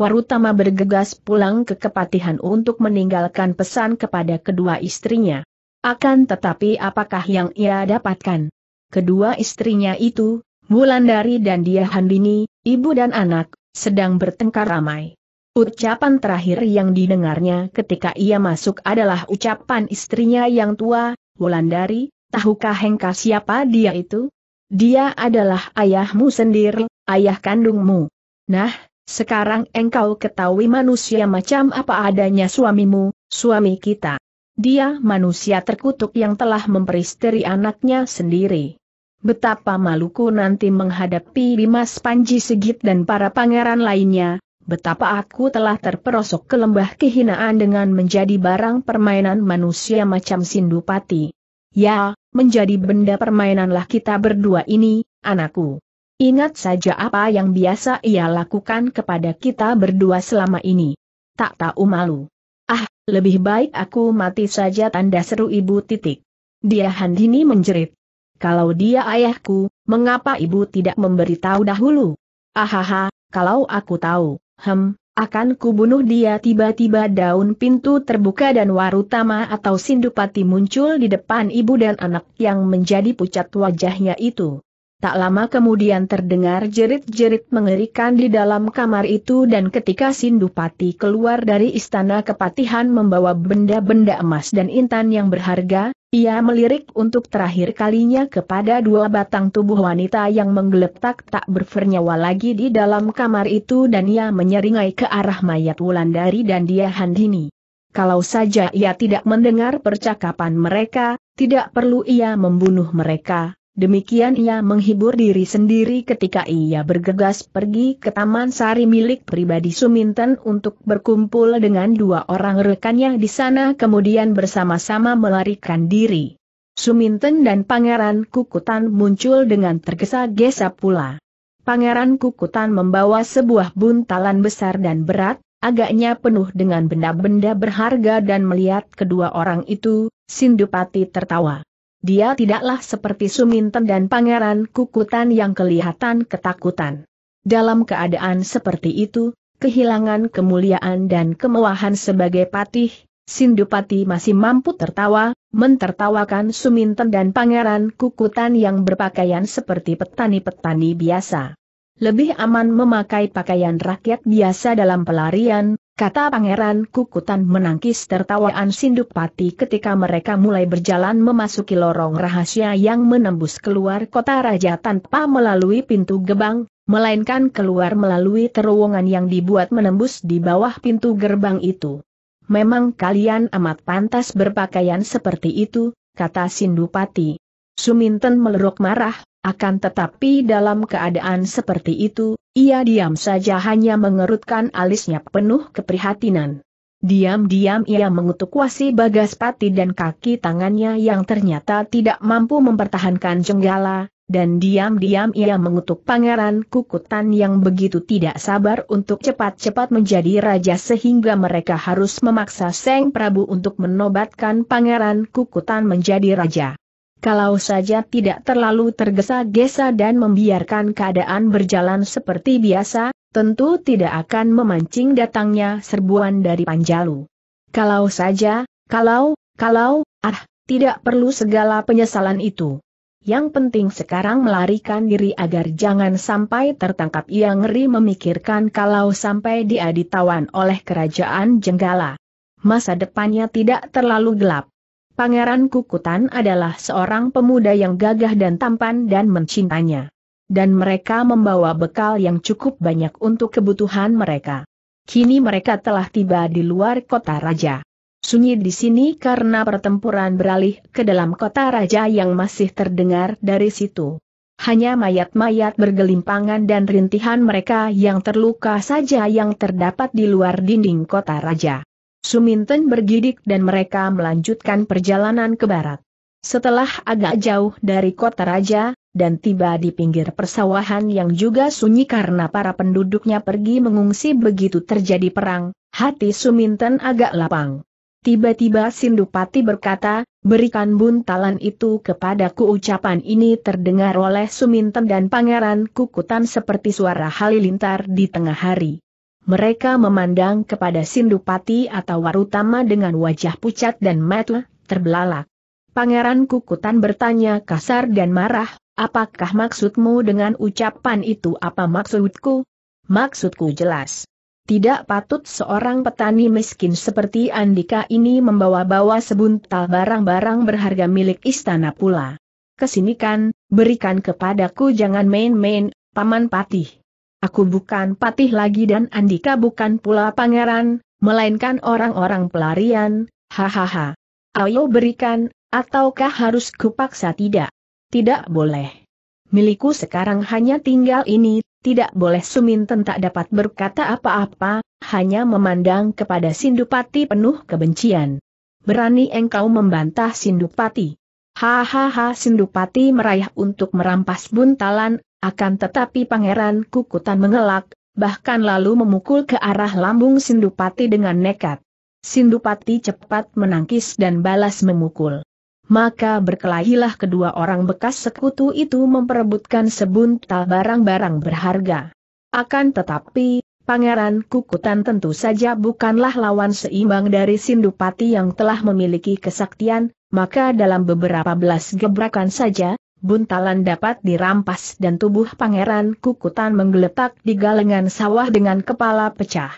Warutama bergegas pulang ke kepatihan untuk meninggalkan pesan kepada kedua istrinya. Akan tetapi apakah yang ia dapatkan? Kedua istrinya itu, Mulandari dan dia Handini, ibu dan anak, sedang bertengkar ramai. Ucapan terakhir yang didengarnya ketika ia masuk adalah ucapan istrinya yang tua, Mulandari. tahukah Hengka siapa dia itu? Dia adalah ayahmu sendiri, ayah kandungmu. Nah, sekarang engkau ketahui manusia macam apa adanya suamimu, suami kita. Dia manusia terkutuk yang telah memperisteri anaknya sendiri. Betapa maluku nanti menghadapi Dimas Panji segit dan para pangeran lainnya, betapa aku telah terperosok ke lembah kehinaan dengan menjadi barang permainan manusia macam Sindupati. Ya, menjadi benda permainanlah kita berdua ini, anakku. Ingat saja apa yang biasa ia lakukan kepada kita berdua selama ini. Tak tahu malu. Ah, lebih baik aku mati saja tanda seru ibu titik. Dia Handini menjerit. Kalau dia ayahku, mengapa ibu tidak memberitahu dahulu? Ahaha, kalau aku tahu, hem, akan kubunuh dia tiba-tiba daun pintu terbuka dan Warutama atau Sindupati muncul di depan ibu dan anak yang menjadi pucat wajahnya itu. Tak lama kemudian terdengar jerit-jerit mengerikan di dalam kamar itu dan ketika Sindupati keluar dari istana kepatihan membawa benda-benda emas dan intan yang berharga, ia melirik untuk terakhir kalinya kepada dua batang tubuh wanita yang menggeletak tak bernyawa lagi di dalam kamar itu dan ia menyeringai ke arah mayat Wulandari dan dia Handini. Kalau saja ia tidak mendengar percakapan mereka, tidak perlu ia membunuh mereka, Demikian ia menghibur diri sendiri ketika ia bergegas pergi ke Taman Sari milik pribadi Suminten untuk berkumpul dengan dua orang rekannya di sana kemudian bersama-sama melarikan diri. Suminten dan Pangeran Kukutan muncul dengan tergesa-gesa pula. Pangeran Kukutan membawa sebuah buntalan besar dan berat, agaknya penuh dengan benda-benda berharga dan melihat kedua orang itu, Sindupati tertawa. Dia tidaklah seperti Suminten dan Pangeran Kukutan yang kelihatan ketakutan. Dalam keadaan seperti itu, kehilangan kemuliaan dan kemewahan sebagai patih, Sindupati masih mampu tertawa, mentertawakan Suminten dan Pangeran Kukutan yang berpakaian seperti petani-petani biasa. Lebih aman memakai pakaian rakyat biasa dalam pelarian, kata Pangeran Kukutan menangkis tertawaan Sindupati ketika mereka mulai berjalan memasuki lorong rahasia yang menembus keluar kota raja tanpa melalui pintu gebang, melainkan keluar melalui terowongan yang dibuat menembus di bawah pintu gerbang itu. Memang kalian amat pantas berpakaian seperti itu, kata Sindupati. Suminten melerok marah, akan tetapi dalam keadaan seperti itu, ia diam saja hanya mengerutkan alisnya penuh keprihatinan. Diam-diam ia mengutuk wasi Bagaspati dan kaki tangannya yang ternyata tidak mampu mempertahankan jenggala, dan diam-diam ia mengutuk pangeran kukutan yang begitu tidak sabar untuk cepat-cepat menjadi raja sehingga mereka harus memaksa Seng Prabu untuk menobatkan pangeran kukutan menjadi raja. Kalau saja tidak terlalu tergesa-gesa dan membiarkan keadaan berjalan seperti biasa, tentu tidak akan memancing datangnya serbuan dari Panjalu. Kalau saja, kalau, kalau, ah, tidak perlu segala penyesalan itu. Yang penting sekarang melarikan diri agar jangan sampai tertangkap ia ngeri memikirkan kalau sampai dia ditawan oleh kerajaan Jenggala. Masa depannya tidak terlalu gelap. Pangeran Kukutan adalah seorang pemuda yang gagah dan tampan dan mencintanya. Dan mereka membawa bekal yang cukup banyak untuk kebutuhan mereka. Kini mereka telah tiba di luar kota raja. Sunyi di sini karena pertempuran beralih ke dalam kota raja yang masih terdengar dari situ. Hanya mayat-mayat bergelimpangan dan rintihan mereka yang terluka saja yang terdapat di luar dinding kota raja. Suminten bergidik dan mereka melanjutkan perjalanan ke barat. Setelah agak jauh dari kota raja, dan tiba di pinggir persawahan yang juga sunyi karena para penduduknya pergi mengungsi begitu terjadi perang, hati Suminten agak lapang. Tiba-tiba Sindupati berkata, berikan buntalan itu kepadaku ucapan ini terdengar oleh Suminten dan Pangeran Kukutan seperti suara halilintar di tengah hari. Mereka memandang kepada Sindupati atau Warutama dengan wajah pucat dan mata terbelalak. Pangeran Kukutan bertanya kasar dan marah, apakah maksudmu dengan ucapan itu apa maksudku? Maksudku jelas. Tidak patut seorang petani miskin seperti Andika ini membawa-bawa sebuntal barang-barang berharga milik istana pula. Kesini kan, berikan kepadaku jangan main-main, Paman Patih. Aku bukan patih lagi dan Andika bukan pula pangeran, melainkan orang-orang pelarian, hahaha. Ayo berikan, ataukah harus kupaksa tidak? Tidak boleh. Milikku sekarang hanya tinggal ini, tidak boleh Suminten tak dapat berkata apa-apa, hanya memandang kepada Sindupati penuh kebencian. Berani engkau membantah Sindupati. Hahaha Sindupati meraih untuk merampas buntalan, akan tetapi Pangeran Kukutan mengelak, bahkan lalu memukul ke arah lambung Sindupati dengan nekat. Sindupati cepat menangkis dan balas memukul. Maka berkelahilah kedua orang bekas sekutu itu memperebutkan sebuntal barang-barang berharga. Akan tetapi, Pangeran Kukutan tentu saja bukanlah lawan seimbang dari Sindupati yang telah memiliki kesaktian, maka dalam beberapa belas gebrakan saja, buntalan dapat dirampas dan tubuh Pangeran Kukutan menggeletak di galengan sawah dengan kepala pecah.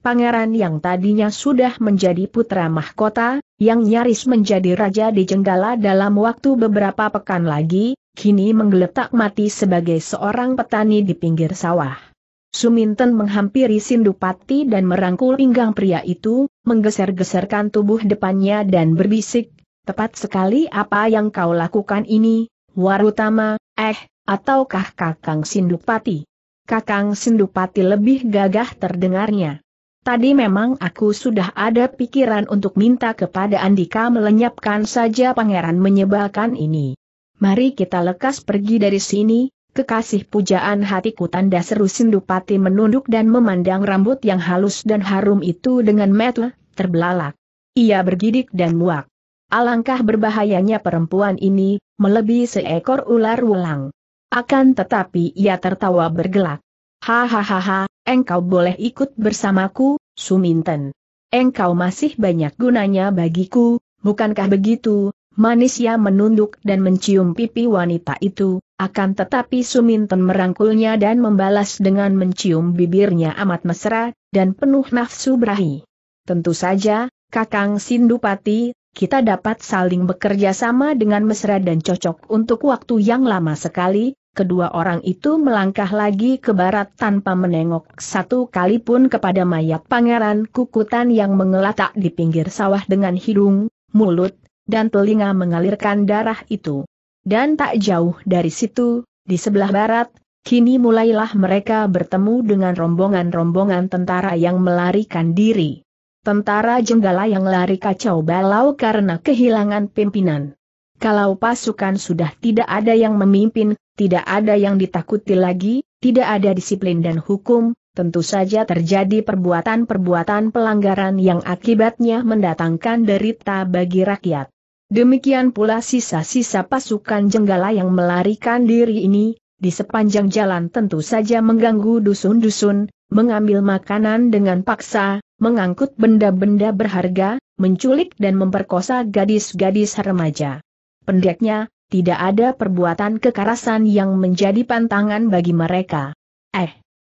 Pangeran yang tadinya sudah menjadi putra mahkota, yang nyaris menjadi raja di Jenggala dalam waktu beberapa pekan lagi, kini menggeletak mati sebagai seorang petani di pinggir sawah. Suminten menghampiri Sindupati dan merangkul pinggang pria itu, menggeser-geserkan tubuh depannya dan berbisik, Tepat sekali apa yang kau lakukan ini, Warutama, eh, ataukah Kakang Sindupati? Kakang Sindupati lebih gagah terdengarnya. Tadi memang aku sudah ada pikiran untuk minta kepada Andika melenyapkan saja pangeran menyebalkan ini. Mari kita lekas pergi dari sini, kekasih pujaan hatiku tanda seru Sindupati menunduk dan memandang rambut yang halus dan harum itu dengan metel, terbelalak. Ia bergidik dan muak. Alangkah berbahayanya perempuan ini, melebihi seekor ular ulang. Akan tetapi ia tertawa bergelak. Hahaha, engkau boleh ikut bersamaku, Suminten. Engkau masih banyak gunanya bagiku, bukankah begitu? Manisya menunduk dan mencium pipi wanita itu, akan tetapi Suminten merangkulnya dan membalas dengan mencium bibirnya amat mesra, dan penuh nafsu berahi. Tentu saja, Kakang Sindupati, kita dapat saling bekerja sama dengan mesra dan cocok untuk waktu yang lama sekali, kedua orang itu melangkah lagi ke barat tanpa menengok satu kali pun kepada mayat pangeran kukutan yang mengelatak di pinggir sawah dengan hidung, mulut, dan telinga mengalirkan darah itu. Dan tak jauh dari situ, di sebelah barat, kini mulailah mereka bertemu dengan rombongan-rombongan tentara yang melarikan diri. Tentara Jenggala yang lari kacau balau karena kehilangan pimpinan. Kalau pasukan sudah tidak ada yang memimpin, tidak ada yang ditakuti lagi, tidak ada disiplin dan hukum, tentu saja terjadi perbuatan-perbuatan pelanggaran yang akibatnya mendatangkan derita bagi rakyat. Demikian pula sisa-sisa pasukan Jenggala yang melarikan diri ini, di sepanjang jalan tentu saja mengganggu dusun-dusun, mengambil makanan dengan paksa, mengangkut benda-benda berharga, menculik dan memperkosa gadis-gadis remaja. Pendeknya, tidak ada perbuatan kekerasan yang menjadi pantangan bagi mereka. Eh,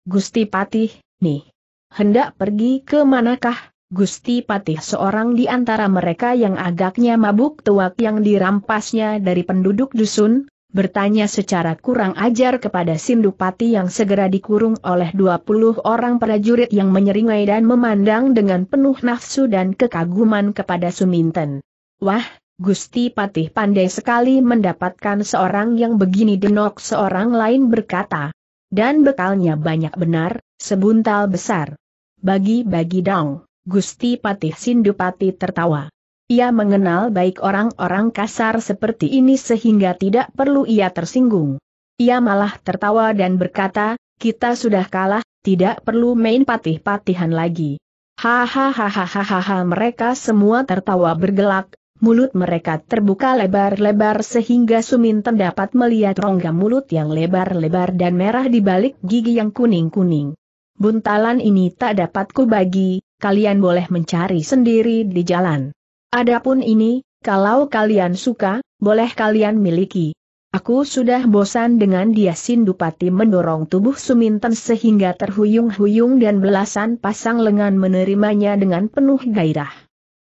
Gusti Patih, nih. Hendak pergi ke manakah? Gusti Patih seorang di antara mereka yang agaknya mabuk tuak yang dirampasnya dari penduduk dusun, bertanya secara kurang ajar kepada Sindupati yang segera dikurung oleh 20 orang prajurit yang menyeringai dan memandang dengan penuh nafsu dan kekaguman kepada Suminten. Wah, Gusti Patih pandai sekali mendapatkan seorang yang begini denok seorang lain berkata. Dan bekalnya banyak benar, sebuntal besar. Bagi-bagi dong, Gusti Patih Sindupati tertawa. Ia mengenal baik orang-orang kasar seperti ini sehingga tidak perlu ia tersinggung. Ia malah tertawa dan berkata, kita sudah kalah, tidak perlu main patih-patihan lagi. Hahaha mereka semua tertawa bergelak, mulut mereka terbuka lebar-lebar sehingga Suminten dapat melihat rongga mulut yang lebar-lebar dan merah di balik gigi yang kuning-kuning. Buntalan ini tak dapat kubagi, kalian boleh mencari sendiri di jalan. Adapun ini, kalau kalian suka, boleh kalian miliki. Aku sudah bosan dengan dia Sindupati mendorong tubuh Suminten sehingga terhuyung-huyung dan belasan pasang lengan menerimanya dengan penuh gairah.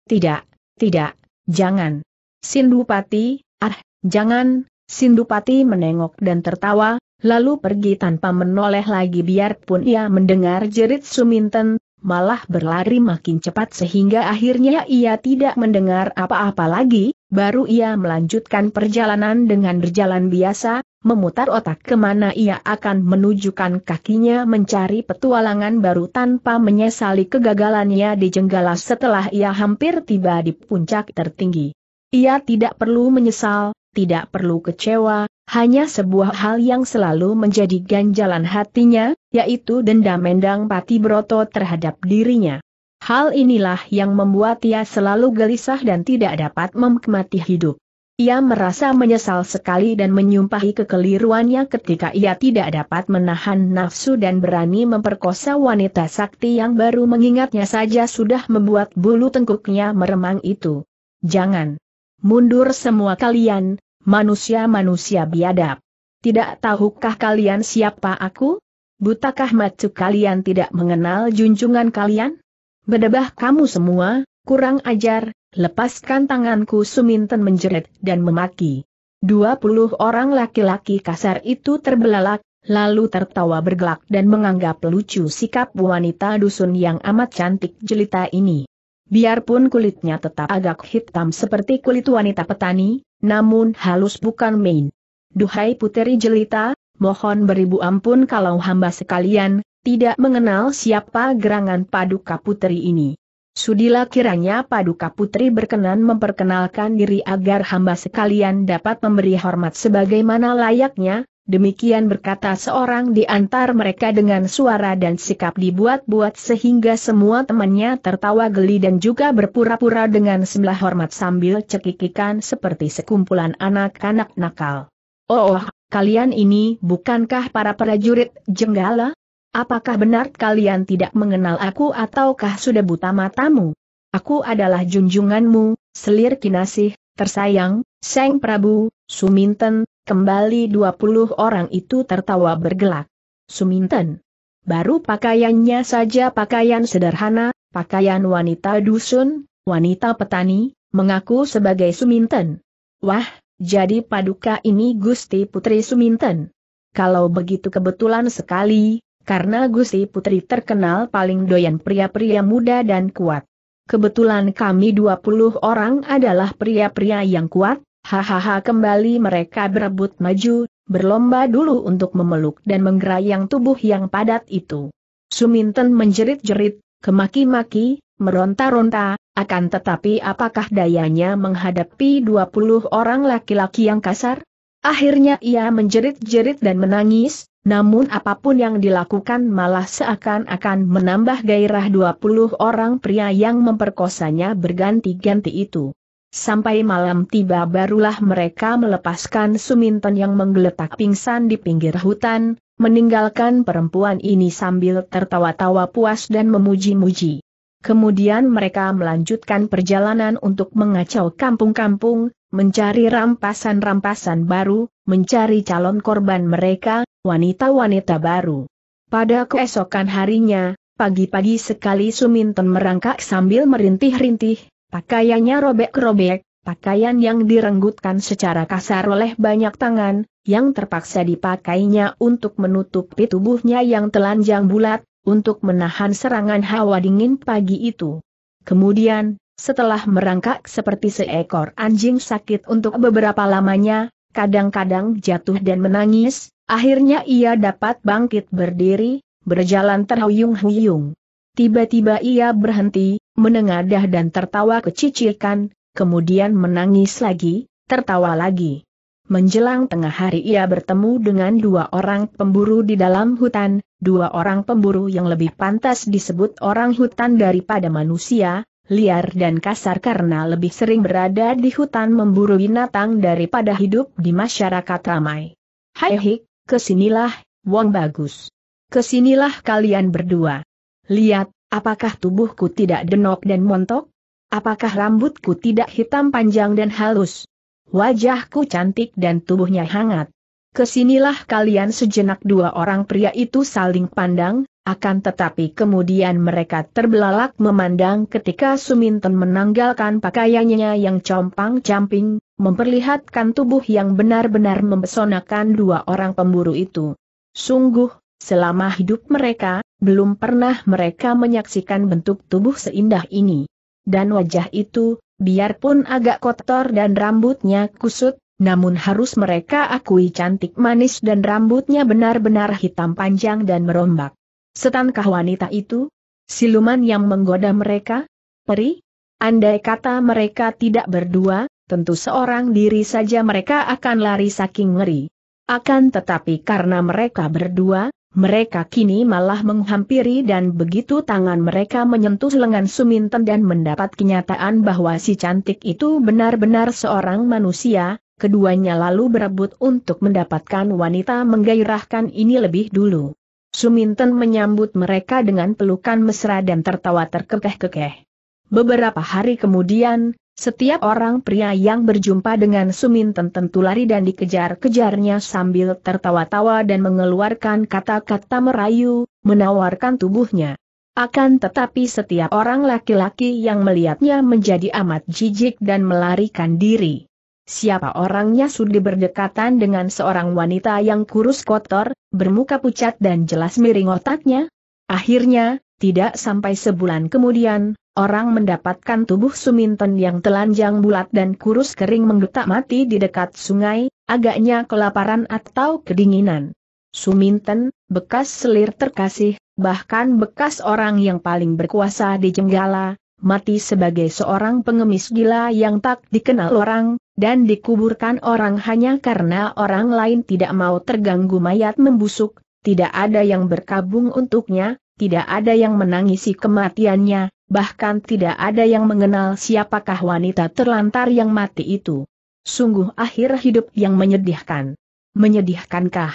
Tidak, tidak, jangan. Sindupati, ah, jangan, Sindupati menengok dan tertawa, lalu pergi tanpa menoleh lagi biarpun ia mendengar jerit Suminten, malah berlari makin cepat sehingga akhirnya ia tidak mendengar apa-apa lagi, baru ia melanjutkan perjalanan dengan berjalan biasa, memutar otak kemana ia akan menunjukkan kakinya mencari petualangan baru tanpa menyesali kegagalannya di Jenggala setelah ia hampir tiba di puncak tertinggi. Ia tidak perlu menyesal, tidak perlu kecewa, hanya sebuah hal yang selalu menjadi ganjalan hatinya, yaitu dendam Endang Pati Broto terhadap dirinya. Hal inilah yang membuat ia selalu gelisah dan tidak dapat menikmati hidup. Ia merasa menyesal sekali dan menyumpahi kekeliruannya ketika ia tidak dapat menahan nafsu dan berani memperkosa wanita sakti yang baru mengingatnya saja sudah membuat bulu tengkuknya meremang itu. Jangan. Mundur semua kalian, manusia-manusia biadab. Tidak tahukah kalian siapa aku? Butakah matu kalian tidak mengenal junjungan kalian? Bedebah kamu semua, kurang ajar, lepaskan tanganku Suminten menjerit dan memaki. Dua puluh orang laki-laki kasar itu terbelalak, lalu tertawa bergelak dan menganggap lucu sikap wanita dusun yang amat cantik jelita ini. Biarpun kulitnya tetap agak hitam seperti kulit wanita petani, namun halus bukan main. Duhai puteri jelita, mohon beribu ampun kalau hamba sekalian, tidak mengenal siapa gerangan paduka puteri ini. Sudilah kiranya Paduka Putri berkenan memperkenalkan diri agar hamba sekalian dapat memberi hormat sebagaimana layaknya, Demikian berkata seorang di antar mereka dengan suara dan sikap dibuat-buat sehingga semua temannya tertawa geli dan juga berpura-pura dengan sembelah hormat sambil cekikikan seperti sekumpulan anak-anak nakal. Oh, oh, kalian ini bukankah para prajurit jenggala? Apakah benar kalian tidak mengenal aku ataukah sudah buta matamu? Aku adalah junjunganmu, selir kinasih, Tersayang, Seng Prabu, Suminten, kembali 20 orang itu tertawa bergelak. Suminten. Baru pakaiannya saja pakaian sederhana, pakaian wanita dusun, wanita petani, mengaku sebagai Suminten. Wah, jadi paduka ini Gusti Putri Suminten. Kalau begitu kebetulan sekali, karena Gusti Putri terkenal paling doyan pria-pria muda dan kuat. Kebetulan kami 20 orang adalah pria-pria yang kuat, hahaha kembali mereka berebut maju, berlomba dulu untuk memeluk dan menggerayang tubuh yang padat itu. Suminten menjerit-jerit, kemaki-maki, meronta-ronta, akan tetapi apakah dayanya menghadapi 20 orang laki-laki yang kasar? Akhirnya ia menjerit-jerit dan menangis, namun apapun yang dilakukan malah seakan-akan menambah gairah 20 orang pria yang memperkosanya berganti-ganti itu. Sampai malam tiba barulah mereka melepaskan Suminton yang menggeletak pingsan di pinggir hutan, meninggalkan perempuan ini sambil tertawa-tawa puas dan memuji-muji. Kemudian mereka melanjutkan perjalanan untuk mengacau kampung-kampung, mencari rampasan-rampasan baru, mencari calon korban mereka, wanita-wanita baru. Pada keesokan harinya, pagi-pagi sekali Suminten merangkak sambil merintih-rintih, pakaiannya robek-robek, pakaian yang direnggutkan secara kasar oleh banyak tangan, yang terpaksa dipakainya untuk menutupi tubuhnya yang telanjang bulat, untuk menahan serangan hawa dingin pagi itu. Kemudian, setelah merangkak seperti seekor anjing sakit untuk beberapa lamanya, kadang-kadang jatuh dan menangis, Akhirnya ia dapat bangkit berdiri, berjalan terhuyung-huyung. Tiba-tiba ia berhenti, menengadah dan tertawa kecicikan, kemudian menangis lagi, tertawa lagi. Menjelang tengah hari ia bertemu dengan dua orang pemburu di dalam hutan, dua orang pemburu yang lebih pantas disebut orang hutan daripada manusia, liar dan kasar karena lebih sering berada di hutan memburu binatang daripada hidup di masyarakat ramai. Hai hik, Kesinilah, Wong Bagus. Kesinilah kalian berdua. Lihat, apakah tubuhku tidak denok dan montok? Apakah rambutku tidak hitam panjang dan halus? Wajahku cantik dan tubuhnya hangat. Kesinilah kalian sejenak dua orang pria itu saling pandang, akan tetapi kemudian mereka terbelalak memandang ketika Suminten menanggalkan pakaiannya yang compang-camping, memperlihatkan tubuh yang benar-benar mempesonakan dua orang pemburu itu. Sungguh, selama hidup mereka, belum pernah mereka menyaksikan bentuk tubuh seindah ini. Dan wajah itu, biarpun agak kotor dan rambutnya kusut, namun harus mereka akui cantik manis dan rambutnya benar-benar hitam panjang dan merombak. Setankah wanita itu? Siluman yang menggoda mereka? Peri? Andai kata mereka tidak berdua, tentu seorang diri saja mereka akan lari saking ngeri. Akan tetapi karena mereka berdua, mereka kini malah menghampiri dan begitu tangan mereka menyentuh lengan Suminten dan mendapat kenyataan bahwa si cantik itu benar-benar seorang manusia, keduanya lalu berebut untuk mendapatkan wanita menggairahkan ini lebih dulu. Suminten menyambut mereka dengan pelukan mesra dan tertawa terkekeh-kekeh. Beberapa hari kemudian, setiap orang pria yang berjumpa dengan Suminten tentu lari dan dikejar-kejarnya sambil tertawa-tawa dan mengeluarkan kata-kata merayu, menawarkan tubuhnya. Akan tetapi setiap orang laki-laki yang melihatnya menjadi amat jijik dan melarikan diri. Siapa orangnya sudah berdekatan dengan seorang wanita yang kurus kotor, bermuka pucat dan jelas miring otaknya? Akhirnya, tidak sampai sebulan kemudian, orang mendapatkan tubuh Suminten yang telanjang bulat dan kurus kering menggetak mati di dekat sungai, agaknya kelaparan atau kedinginan. Suminten, bekas selir terkasih, bahkan bekas orang yang paling berkuasa di Jenggala, mati sebagai seorang pengemis gila yang tak dikenal orang, dan dikuburkan orang hanya karena orang lain tidak mau terganggu mayat membusuk, tidak ada yang berkabung untuknya, tidak ada yang menangisi kematiannya, bahkan tidak ada yang mengenal siapakah wanita terlantar yang mati itu. Sungguh akhir hidup yang menyedihkan. Menyedihkankah?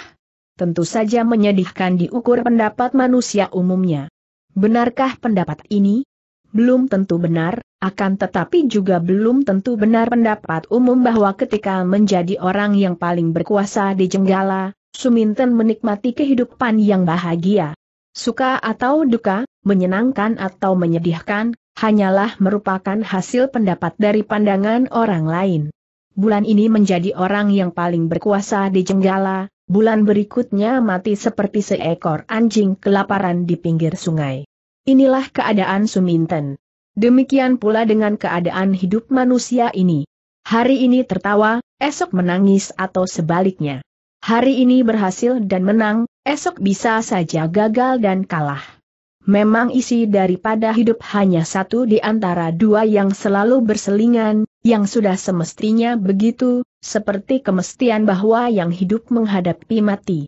Tentu saja menyedihkan diukur pendapat manusia umumnya. Benarkah pendapat ini? Belum tentu benar, akan tetapi juga belum tentu benar pendapat umum bahwa ketika menjadi orang yang paling berkuasa di Jenggala, Suminten menikmati kehidupan yang bahagia. Suka atau duka, menyenangkan atau menyedihkan, hanyalah merupakan hasil pendapat dari pandangan orang lain. Bulan ini menjadi orang yang paling berkuasa di Jenggala, bulan berikutnya mati seperti seekor anjing kelaparan di pinggir sungai. Inilah keadaan Suminten. Demikian pula dengan keadaan hidup manusia ini. Hari ini tertawa, esok menangis atau sebaliknya. Hari ini berhasil dan menang, esok bisa saja gagal dan kalah. Memang isi daripada hidup hanya satu di antara dua yang selalu berselingan, yang sudah semestinya begitu, seperti kemestian bahwa yang hidup menghadapi mati.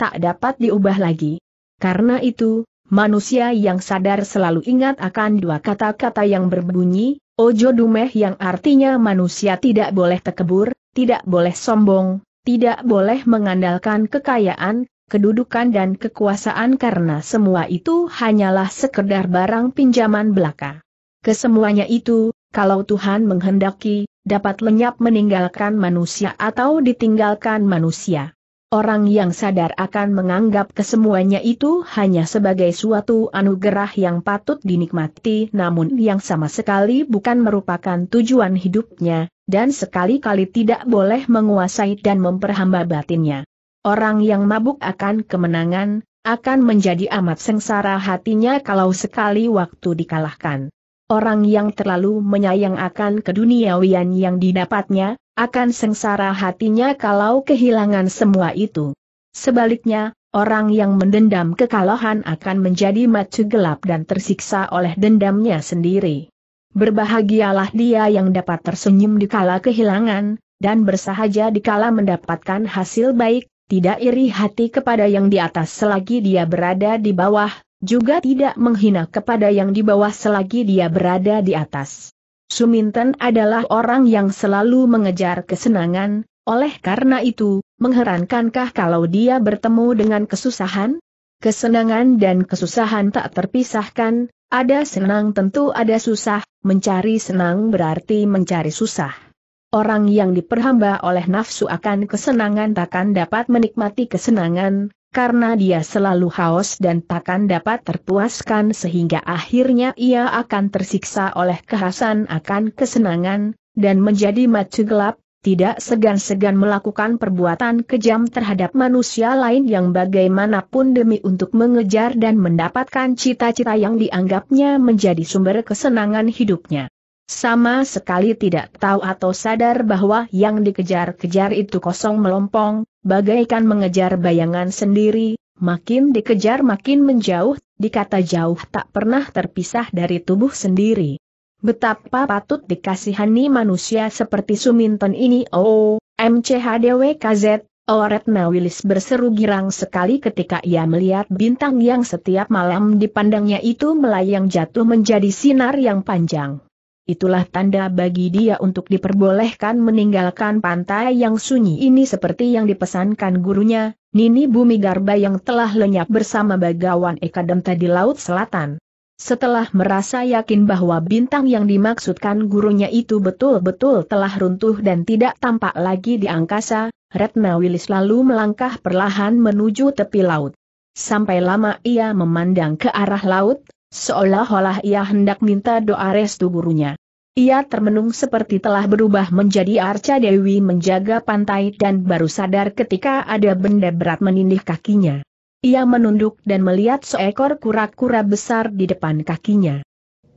Tak dapat diubah lagi. Karena itu, manusia yang sadar selalu ingat akan dua kata-kata yang berbunyi, ojo dumeh yang artinya manusia tidak boleh tekebur, tidak boleh sombong, tidak boleh mengandalkan kekayaan, kedudukan dan kekuasaan karena semua itu hanyalah sekedar barang pinjaman belaka. Kesemuanya itu, kalau Tuhan menghendaki, dapat lenyap meninggalkan manusia atau ditinggalkan manusia. Orang yang sadar akan menganggap kesemuanya itu hanya sebagai suatu anugerah yang patut dinikmati namun yang sama sekali bukan merupakan tujuan hidupnya, dan sekali-kali tidak boleh menguasai dan memperhamba batinnya orang yang mabuk akan kemenangan, akan menjadi amat sengsara hatinya kalau sekali waktu dikalahkan. Orang yang terlalu menyayang akan keduniawian yang didapatnya, akan sengsara hatinya kalau kehilangan semua itu. Sebaliknya, orang yang mendendam kekalahan akan menjadi macu gelap dan tersiksa oleh dendamnya sendiri. Berbahagialah dia yang dapat tersenyum dikala kehilangan, dan bersahaja dikala mendapatkan hasil baik, tidak iri hati kepada yang di atas selagi dia berada di bawah, juga tidak menghina kepada yang di bawah selagi dia berada di atas. Suminten adalah orang yang selalu mengejar kesenangan, oleh karena itu, mengherankankah kalau dia bertemu dengan kesusahan? Kesenangan dan kesusahan tak terpisahkan, ada senang tentu ada susah, mencari senang berarti mencari susah. Orang yang diperhamba oleh nafsu akan kesenangan takkan dapat menikmati kesenangan, karena dia selalu haus dan takkan dapat terpuaskan sehingga akhirnya ia akan tersiksa oleh kehasan akan kesenangan, dan menjadi macu gelap, tidak segan-segan melakukan perbuatan kejam terhadap manusia lain yang bagaimanapun demi untuk mengejar dan mendapatkan cita-cita yang dianggapnya menjadi sumber kesenangan hidupnya. Sama sekali tidak tahu atau sadar bahwa yang dikejar-kejar itu kosong melompong, bagaikan mengejar bayangan sendiri, makin dikejar makin menjauh, dikata jauh tak pernah terpisah dari tubuh sendiri. Betapa patut dikasihani manusia seperti Suminton ini oh, MCHDWKZ, oh Willis berseru girang sekali ketika ia melihat bintang yang setiap malam dipandangnya itu melayang jatuh menjadi sinar yang panjang itulah tanda bagi dia untuk diperbolehkan meninggalkan pantai yang sunyi ini seperti yang dipesankan gurunya, Nini Bumi Garba yang telah lenyap bersama Bagawan Ekademta di Laut Selatan. Setelah merasa yakin bahwa bintang yang dimaksudkan gurunya itu betul-betul telah runtuh dan tidak tampak lagi di angkasa, Retna Wilis lalu melangkah perlahan menuju tepi laut. Sampai lama ia memandang ke arah laut, seolah-olah ia hendak minta doa restu gurunya. Ia termenung seperti telah berubah menjadi Arca Dewi menjaga pantai dan baru sadar ketika ada benda berat menindih kakinya. Ia menunduk dan melihat seekor kura-kura besar di depan kakinya.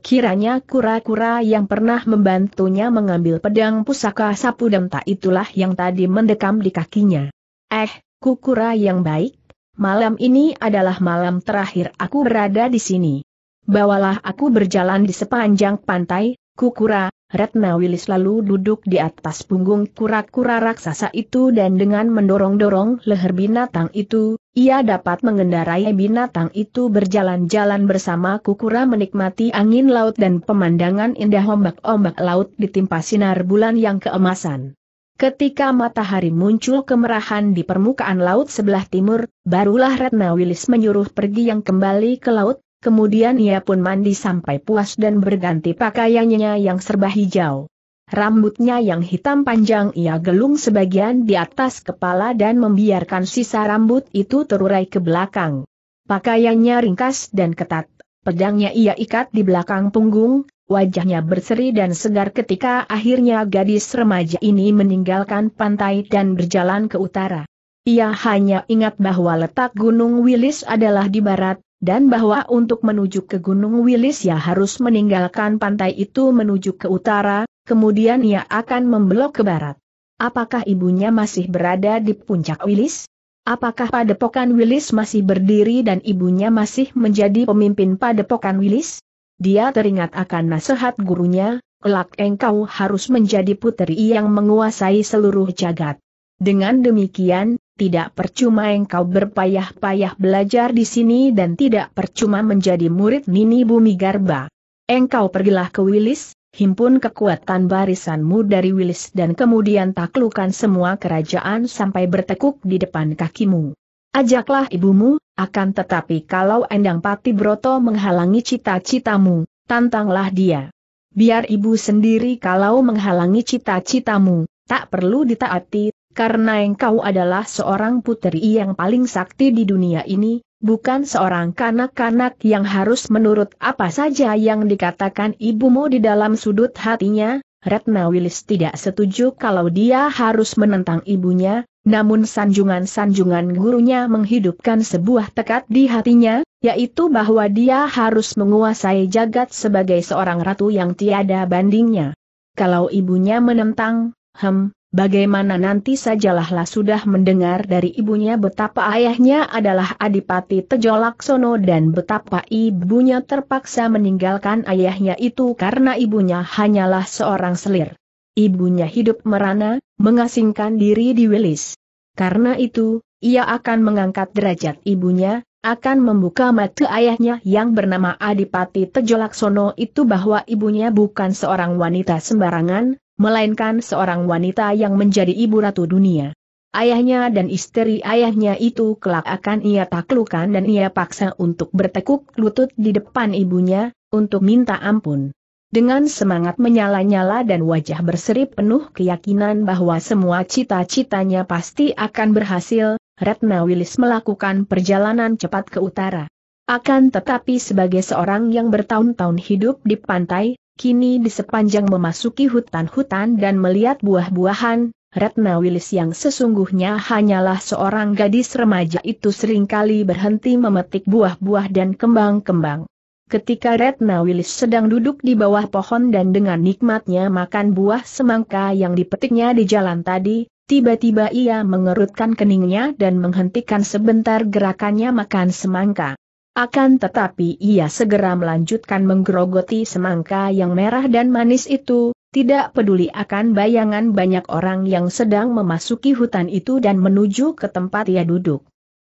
Kiranya kura-kura yang pernah membantunya mengambil pedang pusaka sapu tak itulah yang tadi mendekam di kakinya. Eh, kukura yang baik, malam ini adalah malam terakhir aku berada di sini bawalah aku berjalan di sepanjang pantai, kukura, Ratna Wilis lalu duduk di atas punggung kura-kura raksasa itu dan dengan mendorong-dorong leher binatang itu, ia dapat mengendarai binatang itu berjalan-jalan bersama kukura menikmati angin laut dan pemandangan indah ombak-ombak laut ditimpa sinar bulan yang keemasan. Ketika matahari muncul kemerahan di permukaan laut sebelah timur, barulah Ratna Wilis menyuruh pergi yang kembali ke laut, Kemudian ia pun mandi sampai puas dan berganti pakaiannya yang serba hijau. Rambutnya yang hitam panjang ia gelung sebagian di atas kepala dan membiarkan sisa rambut itu terurai ke belakang. Pakaiannya ringkas dan ketat, pedangnya ia ikat di belakang punggung, wajahnya berseri dan segar ketika akhirnya gadis remaja ini meninggalkan pantai dan berjalan ke utara. Ia hanya ingat bahwa letak Gunung Wilis adalah di barat, dan bahwa untuk menuju ke Gunung Wilis ia harus meninggalkan pantai itu menuju ke utara, kemudian ia akan membelok ke barat. Apakah ibunya masih berada di puncak Wilis? Apakah padepokan Wilis masih berdiri dan ibunya masih menjadi pemimpin padepokan Wilis? Dia teringat akan nasihat gurunya, kelak engkau harus menjadi putri yang menguasai seluruh jagat. Dengan demikian, tidak percuma engkau berpayah-payah belajar di sini dan tidak percuma menjadi murid Nini Bumi Garba. Engkau pergilah ke Wilis, himpun kekuatan barisanmu dari Wilis dan kemudian taklukan semua kerajaan sampai bertekuk di depan kakimu. Ajaklah ibumu, akan tetapi kalau Endang Pati Broto menghalangi cita-citamu, tantanglah dia. Biar ibu sendiri kalau menghalangi cita-citamu, tak perlu ditaati, karena engkau adalah seorang putri yang paling sakti di dunia ini, bukan seorang kanak-kanak yang harus menurut apa saja yang dikatakan ibumu di dalam sudut hatinya, Retna Wilis tidak setuju kalau dia harus menentang ibunya, namun sanjungan-sanjungan gurunya menghidupkan sebuah tekad di hatinya, yaitu bahwa dia harus menguasai jagat sebagai seorang ratu yang tiada bandingnya. Kalau ibunya menentang, hem, Bagaimana nanti sajalah lah sudah mendengar dari ibunya betapa ayahnya adalah Adipati Tejolaksono dan betapa ibunya terpaksa meninggalkan ayahnya itu karena ibunya hanyalah seorang selir. Ibunya hidup merana, mengasingkan diri di Wilis. Karena itu, ia akan mengangkat derajat ibunya, akan membuka mata ayahnya yang bernama Adipati Tejolaksono itu bahwa ibunya bukan seorang wanita sembarangan, melainkan seorang wanita yang menjadi ibu ratu dunia. Ayahnya dan istri ayahnya itu kelak akan ia taklukan dan ia paksa untuk bertekuk lutut di depan ibunya, untuk minta ampun. Dengan semangat menyala-nyala dan wajah berseri penuh keyakinan bahwa semua cita-citanya pasti akan berhasil, Retna Willis melakukan perjalanan cepat ke utara. Akan tetapi sebagai seorang yang bertahun-tahun hidup di pantai, Kini di sepanjang memasuki hutan-hutan dan melihat buah-buahan, Retna Wilis yang sesungguhnya hanyalah seorang gadis remaja itu seringkali berhenti memetik buah-buah dan kembang-kembang. Ketika Retna Wilis sedang duduk di bawah pohon dan dengan nikmatnya makan buah semangka yang dipetiknya di jalan tadi, tiba-tiba ia mengerutkan keningnya dan menghentikan sebentar gerakannya makan semangka. Akan tetapi ia segera melanjutkan menggerogoti semangka yang merah dan manis itu, tidak peduli akan bayangan banyak orang yang sedang memasuki hutan itu dan menuju ke tempat ia duduk.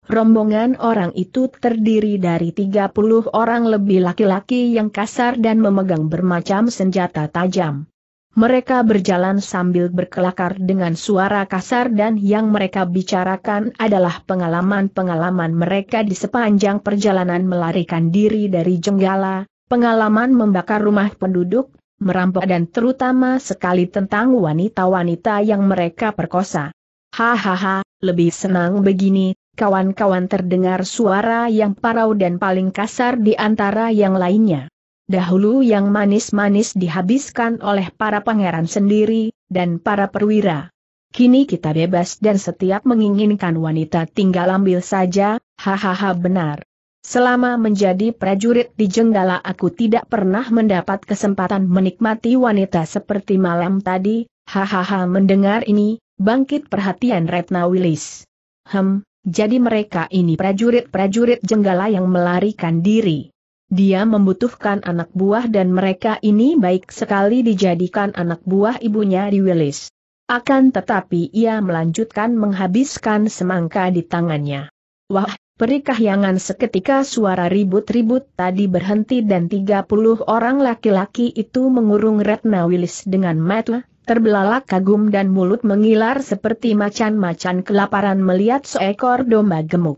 Rombongan orang itu terdiri dari 30 orang lebih laki-laki yang kasar dan memegang bermacam senjata tajam mereka berjalan sambil berkelakar dengan suara kasar dan yang mereka bicarakan adalah pengalaman-pengalaman mereka di sepanjang perjalanan melarikan diri dari jenggala, pengalaman membakar rumah penduduk, merampok dan terutama sekali tentang wanita-wanita yang mereka perkosa. Hahaha, lebih senang begini, kawan-kawan terdengar suara yang parau dan paling kasar di antara yang lainnya dahulu yang manis-manis dihabiskan oleh para pangeran sendiri, dan para perwira. Kini kita bebas dan setiap menginginkan wanita tinggal ambil saja, hahaha benar. Selama menjadi prajurit di Jenggala aku tidak pernah mendapat kesempatan menikmati wanita seperti malam tadi, hahaha mendengar ini, bangkit perhatian Retna Wilis. Hem, jadi mereka ini prajurit-prajurit Jenggala yang melarikan diri. Dia membutuhkan anak buah dan mereka ini baik sekali dijadikan anak buah ibunya di Willis. Akan tetapi ia melanjutkan menghabiskan semangka di tangannya. Wah, perikahyangan seketika suara ribut-ribut tadi berhenti dan 30 orang laki-laki itu mengurung Retna Willis dengan mata, terbelalak kagum dan mulut mengilar seperti macan-macan kelaparan melihat seekor domba gemuk.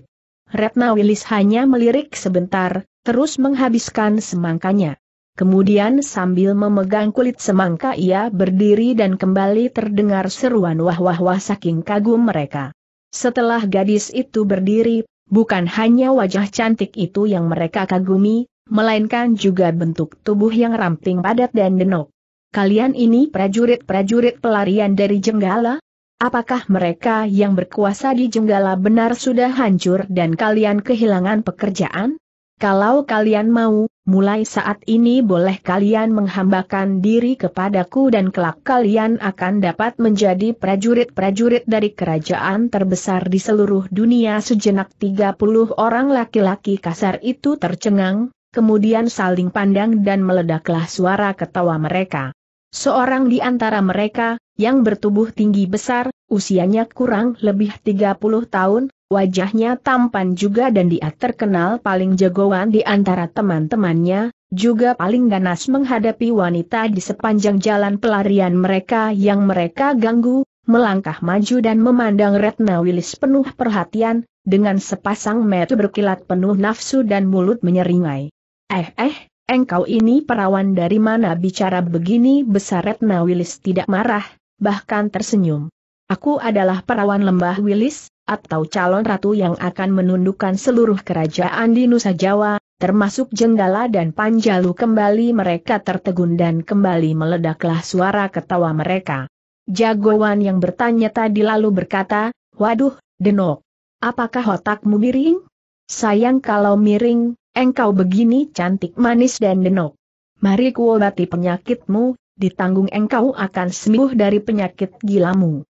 Retna Willis hanya melirik sebentar, terus menghabiskan semangkanya. Kemudian sambil memegang kulit semangka ia berdiri dan kembali terdengar seruan wah-wah-wah saking kagum mereka. Setelah gadis itu berdiri, bukan hanya wajah cantik itu yang mereka kagumi, melainkan juga bentuk tubuh yang ramping padat dan denok. Kalian ini prajurit-prajurit pelarian dari Jenggala? Apakah mereka yang berkuasa di Jenggala benar sudah hancur dan kalian kehilangan pekerjaan? Kalau kalian mau, mulai saat ini boleh kalian menghambakan diri kepadaku dan kelak kalian akan dapat menjadi prajurit-prajurit dari kerajaan terbesar di seluruh dunia sejenak 30 orang laki-laki kasar itu tercengang, kemudian saling pandang dan meledaklah suara ketawa mereka. Seorang di antara mereka, yang bertubuh tinggi besar, usianya kurang lebih 30 tahun, wajahnya tampan juga dan dia terkenal paling jagoan di antara teman-temannya, juga paling ganas menghadapi wanita di sepanjang jalan pelarian mereka yang mereka ganggu, melangkah maju dan memandang Retna Wilis penuh perhatian, dengan sepasang mata berkilat penuh nafsu dan mulut menyeringai. Eh eh, engkau ini perawan dari mana bicara begini besar Retna Wilis tidak marah, bahkan tersenyum. Aku adalah perawan lembah Wilis, atau calon ratu yang akan menundukkan seluruh kerajaan di Nusa Jawa, termasuk Jenggala dan Panjalu kembali mereka tertegun dan kembali meledaklah suara ketawa mereka. Jagoan yang bertanya tadi lalu berkata, Waduh, Denok, apakah otakmu miring? Sayang kalau miring, engkau begini cantik manis dan Denok. Mari kuobati penyakitmu, ditanggung engkau akan sembuh dari penyakit gilamu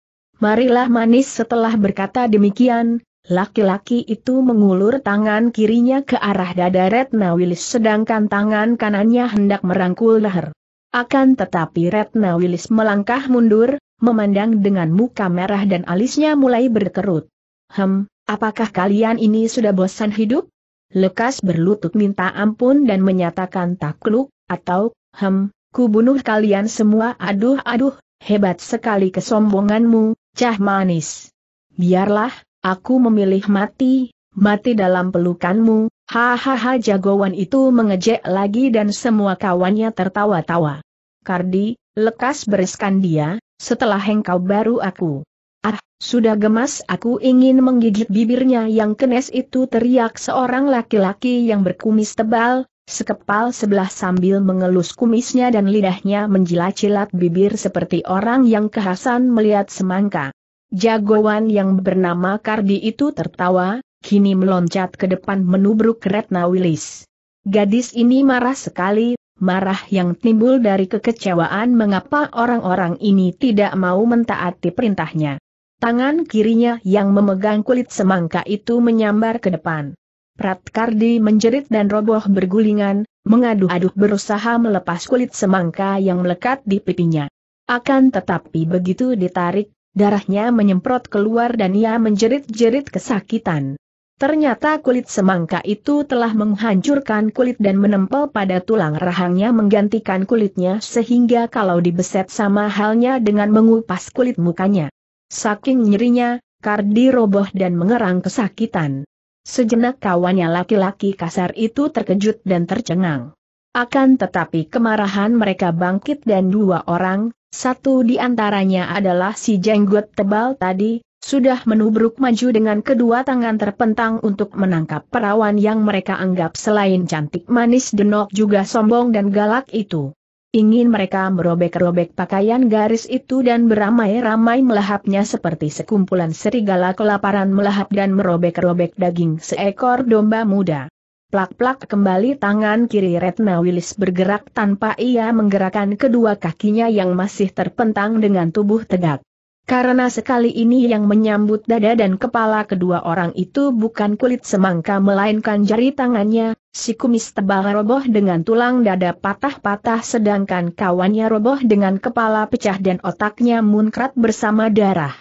marilah manis setelah berkata demikian, laki-laki itu mengulur tangan kirinya ke arah dada Retna Willis sedangkan tangan kanannya hendak merangkul leher. Akan tetapi Retna Willis melangkah mundur, memandang dengan muka merah dan alisnya mulai berkerut. Hem, apakah kalian ini sudah bosan hidup? Lekas berlutut minta ampun dan menyatakan takluk, atau, hem, ku bunuh kalian semua aduh aduh, hebat sekali kesombonganmu, cah manis. Biarlah, aku memilih mati, mati dalam pelukanmu, hahaha jagoan itu mengejek lagi dan semua kawannya tertawa-tawa. Kardi, lekas bereskan dia, setelah engkau baru aku. Ah, sudah gemas aku ingin menggigit bibirnya yang kenes itu teriak seorang laki-laki yang berkumis tebal, Sekepal sebelah sambil mengelus kumisnya dan lidahnya menjilat-jilat bibir seperti orang yang kehasan melihat semangka. Jagoan yang bernama Kardi itu tertawa, kini meloncat ke depan menubruk Retna Wilis. Gadis ini marah sekali, marah yang timbul dari kekecewaan mengapa orang-orang ini tidak mau mentaati perintahnya. Tangan kirinya yang memegang kulit semangka itu menyambar ke depan. Prat Kardi menjerit dan roboh bergulingan, mengaduh-aduh berusaha melepas kulit semangka yang melekat di pipinya. Akan tetapi begitu ditarik, darahnya menyemprot keluar dan ia menjerit-jerit kesakitan. Ternyata kulit semangka itu telah menghancurkan kulit dan menempel pada tulang rahangnya menggantikan kulitnya sehingga kalau dibeset sama halnya dengan mengupas kulit mukanya. Saking nyerinya, Kardi roboh dan mengerang kesakitan. Sejenak kawannya laki-laki kasar itu terkejut dan tercengang. Akan tetapi kemarahan mereka bangkit dan dua orang, satu di antaranya adalah si jenggot tebal tadi, sudah menubruk maju dengan kedua tangan terpentang untuk menangkap perawan yang mereka anggap selain cantik manis denok juga sombong dan galak itu. Ingin mereka merobek-robek pakaian garis itu dan beramai-ramai melahapnya seperti sekumpulan serigala kelaparan melahap dan merobek-robek daging seekor domba muda. Plak-plak kembali tangan kiri Retna Wilis bergerak tanpa ia menggerakkan kedua kakinya yang masih terpentang dengan tubuh tegak. Karena sekali ini yang menyambut dada dan kepala kedua orang itu bukan kulit semangka melainkan jari tangannya, Si kumis tebal roboh dengan tulang dada patah-patah sedangkan kawannya roboh dengan kepala pecah dan otaknya munkrat bersama darah.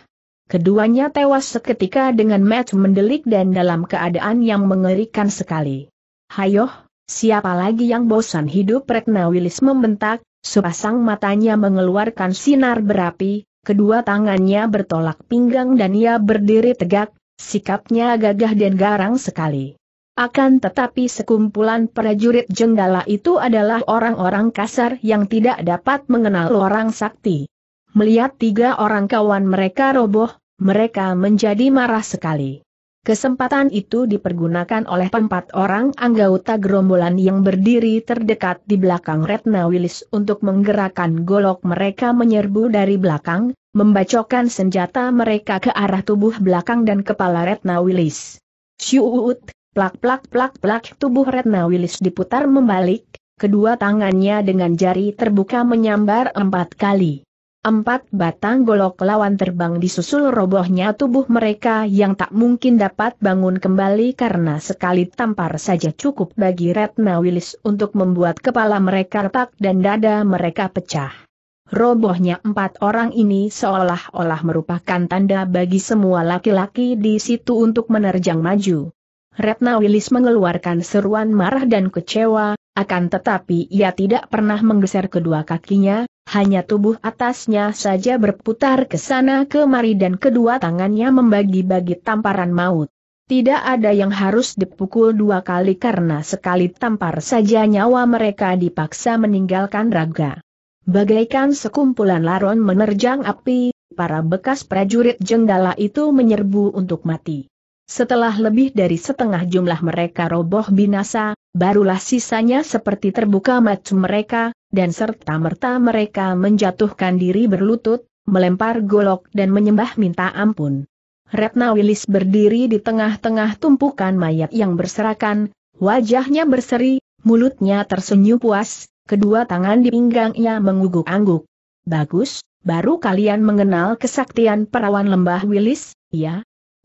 Keduanya tewas seketika dengan match mendelik dan dalam keadaan yang mengerikan sekali. Hayoh, siapa lagi yang bosan hidup Retna Willis membentak, sepasang matanya mengeluarkan sinar berapi, kedua tangannya bertolak pinggang dan ia berdiri tegak, sikapnya gagah dan garang sekali. Akan tetapi sekumpulan prajurit jenggala itu adalah orang-orang kasar yang tidak dapat mengenal orang sakti. Melihat tiga orang kawan mereka roboh, mereka menjadi marah sekali. Kesempatan itu dipergunakan oleh empat orang anggota gerombolan yang berdiri terdekat di belakang Retna Wilis untuk menggerakkan golok mereka menyerbu dari belakang, membacokan senjata mereka ke arah tubuh belakang dan kepala Retna Wilis. Syuut, Plak-plak-plak-plak tubuh Retna Wilis diputar membalik, kedua tangannya dengan jari terbuka menyambar empat kali. Empat batang golok lawan terbang disusul robohnya tubuh mereka yang tak mungkin dapat bangun kembali karena sekali tampar saja cukup bagi Retna Wilis untuk membuat kepala mereka retak dan dada mereka pecah. Robohnya empat orang ini seolah-olah merupakan tanda bagi semua laki-laki di situ untuk menerjang maju. Retna Wilis mengeluarkan seruan marah dan kecewa, akan tetapi ia tidak pernah menggeser kedua kakinya, hanya tubuh atasnya saja berputar ke sana kemari dan kedua tangannya membagi-bagi tamparan maut. Tidak ada yang harus dipukul dua kali karena sekali tampar saja nyawa mereka dipaksa meninggalkan raga. Bagaikan sekumpulan laron menerjang api, para bekas prajurit jenggala itu menyerbu untuk mati. Setelah lebih dari setengah jumlah mereka roboh binasa, barulah sisanya seperti terbuka mata mereka, dan serta-merta mereka menjatuhkan diri berlutut, melempar golok dan menyembah minta ampun. Retna Wilis berdiri di tengah-tengah tumpukan mayat yang berserakan, wajahnya berseri, mulutnya tersenyum puas, kedua tangan di pinggangnya mengguguk-angguk. Bagus, baru kalian mengenal kesaktian perawan lembah Wilis, ya,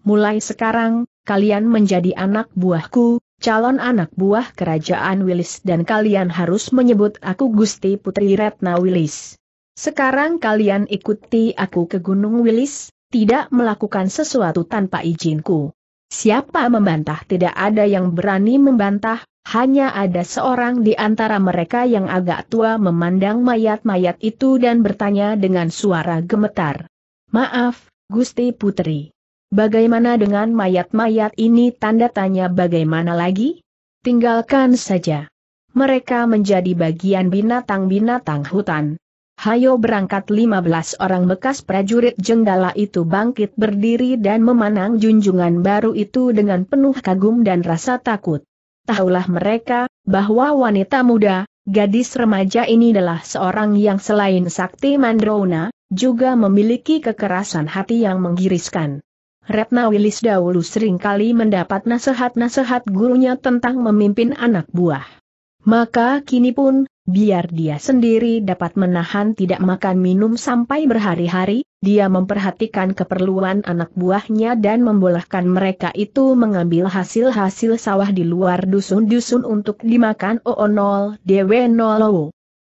mulai sekarang, kalian menjadi anak buahku, calon anak buah kerajaan Wilis dan kalian harus menyebut aku Gusti Putri Retna Wilis. Sekarang kalian ikuti aku ke Gunung Wilis, tidak melakukan sesuatu tanpa izinku. Siapa membantah tidak ada yang berani membantah, hanya ada seorang di antara mereka yang agak tua memandang mayat-mayat itu dan bertanya dengan suara gemetar. Maaf, Gusti Putri. Bagaimana dengan mayat-mayat ini tanda tanya bagaimana lagi? Tinggalkan saja. Mereka menjadi bagian binatang-binatang hutan. Hayo berangkat 15 orang bekas prajurit jenggala itu bangkit berdiri dan memanang junjungan baru itu dengan penuh kagum dan rasa takut. Tahulah mereka, bahwa wanita muda, gadis remaja ini adalah seorang yang selain sakti mandrona, juga memiliki kekerasan hati yang menggiriskan. Retna Wilis dahulu kali mendapat nasihat-nasihat gurunya tentang memimpin anak buah. Maka kini pun, biar dia sendiri dapat menahan tidak makan minum sampai berhari-hari, dia memperhatikan keperluan anak buahnya dan membolehkan mereka itu mengambil hasil-hasil sawah di luar dusun-dusun untuk dimakan Oonol oh, oh, Dewe Nolowo. Oh.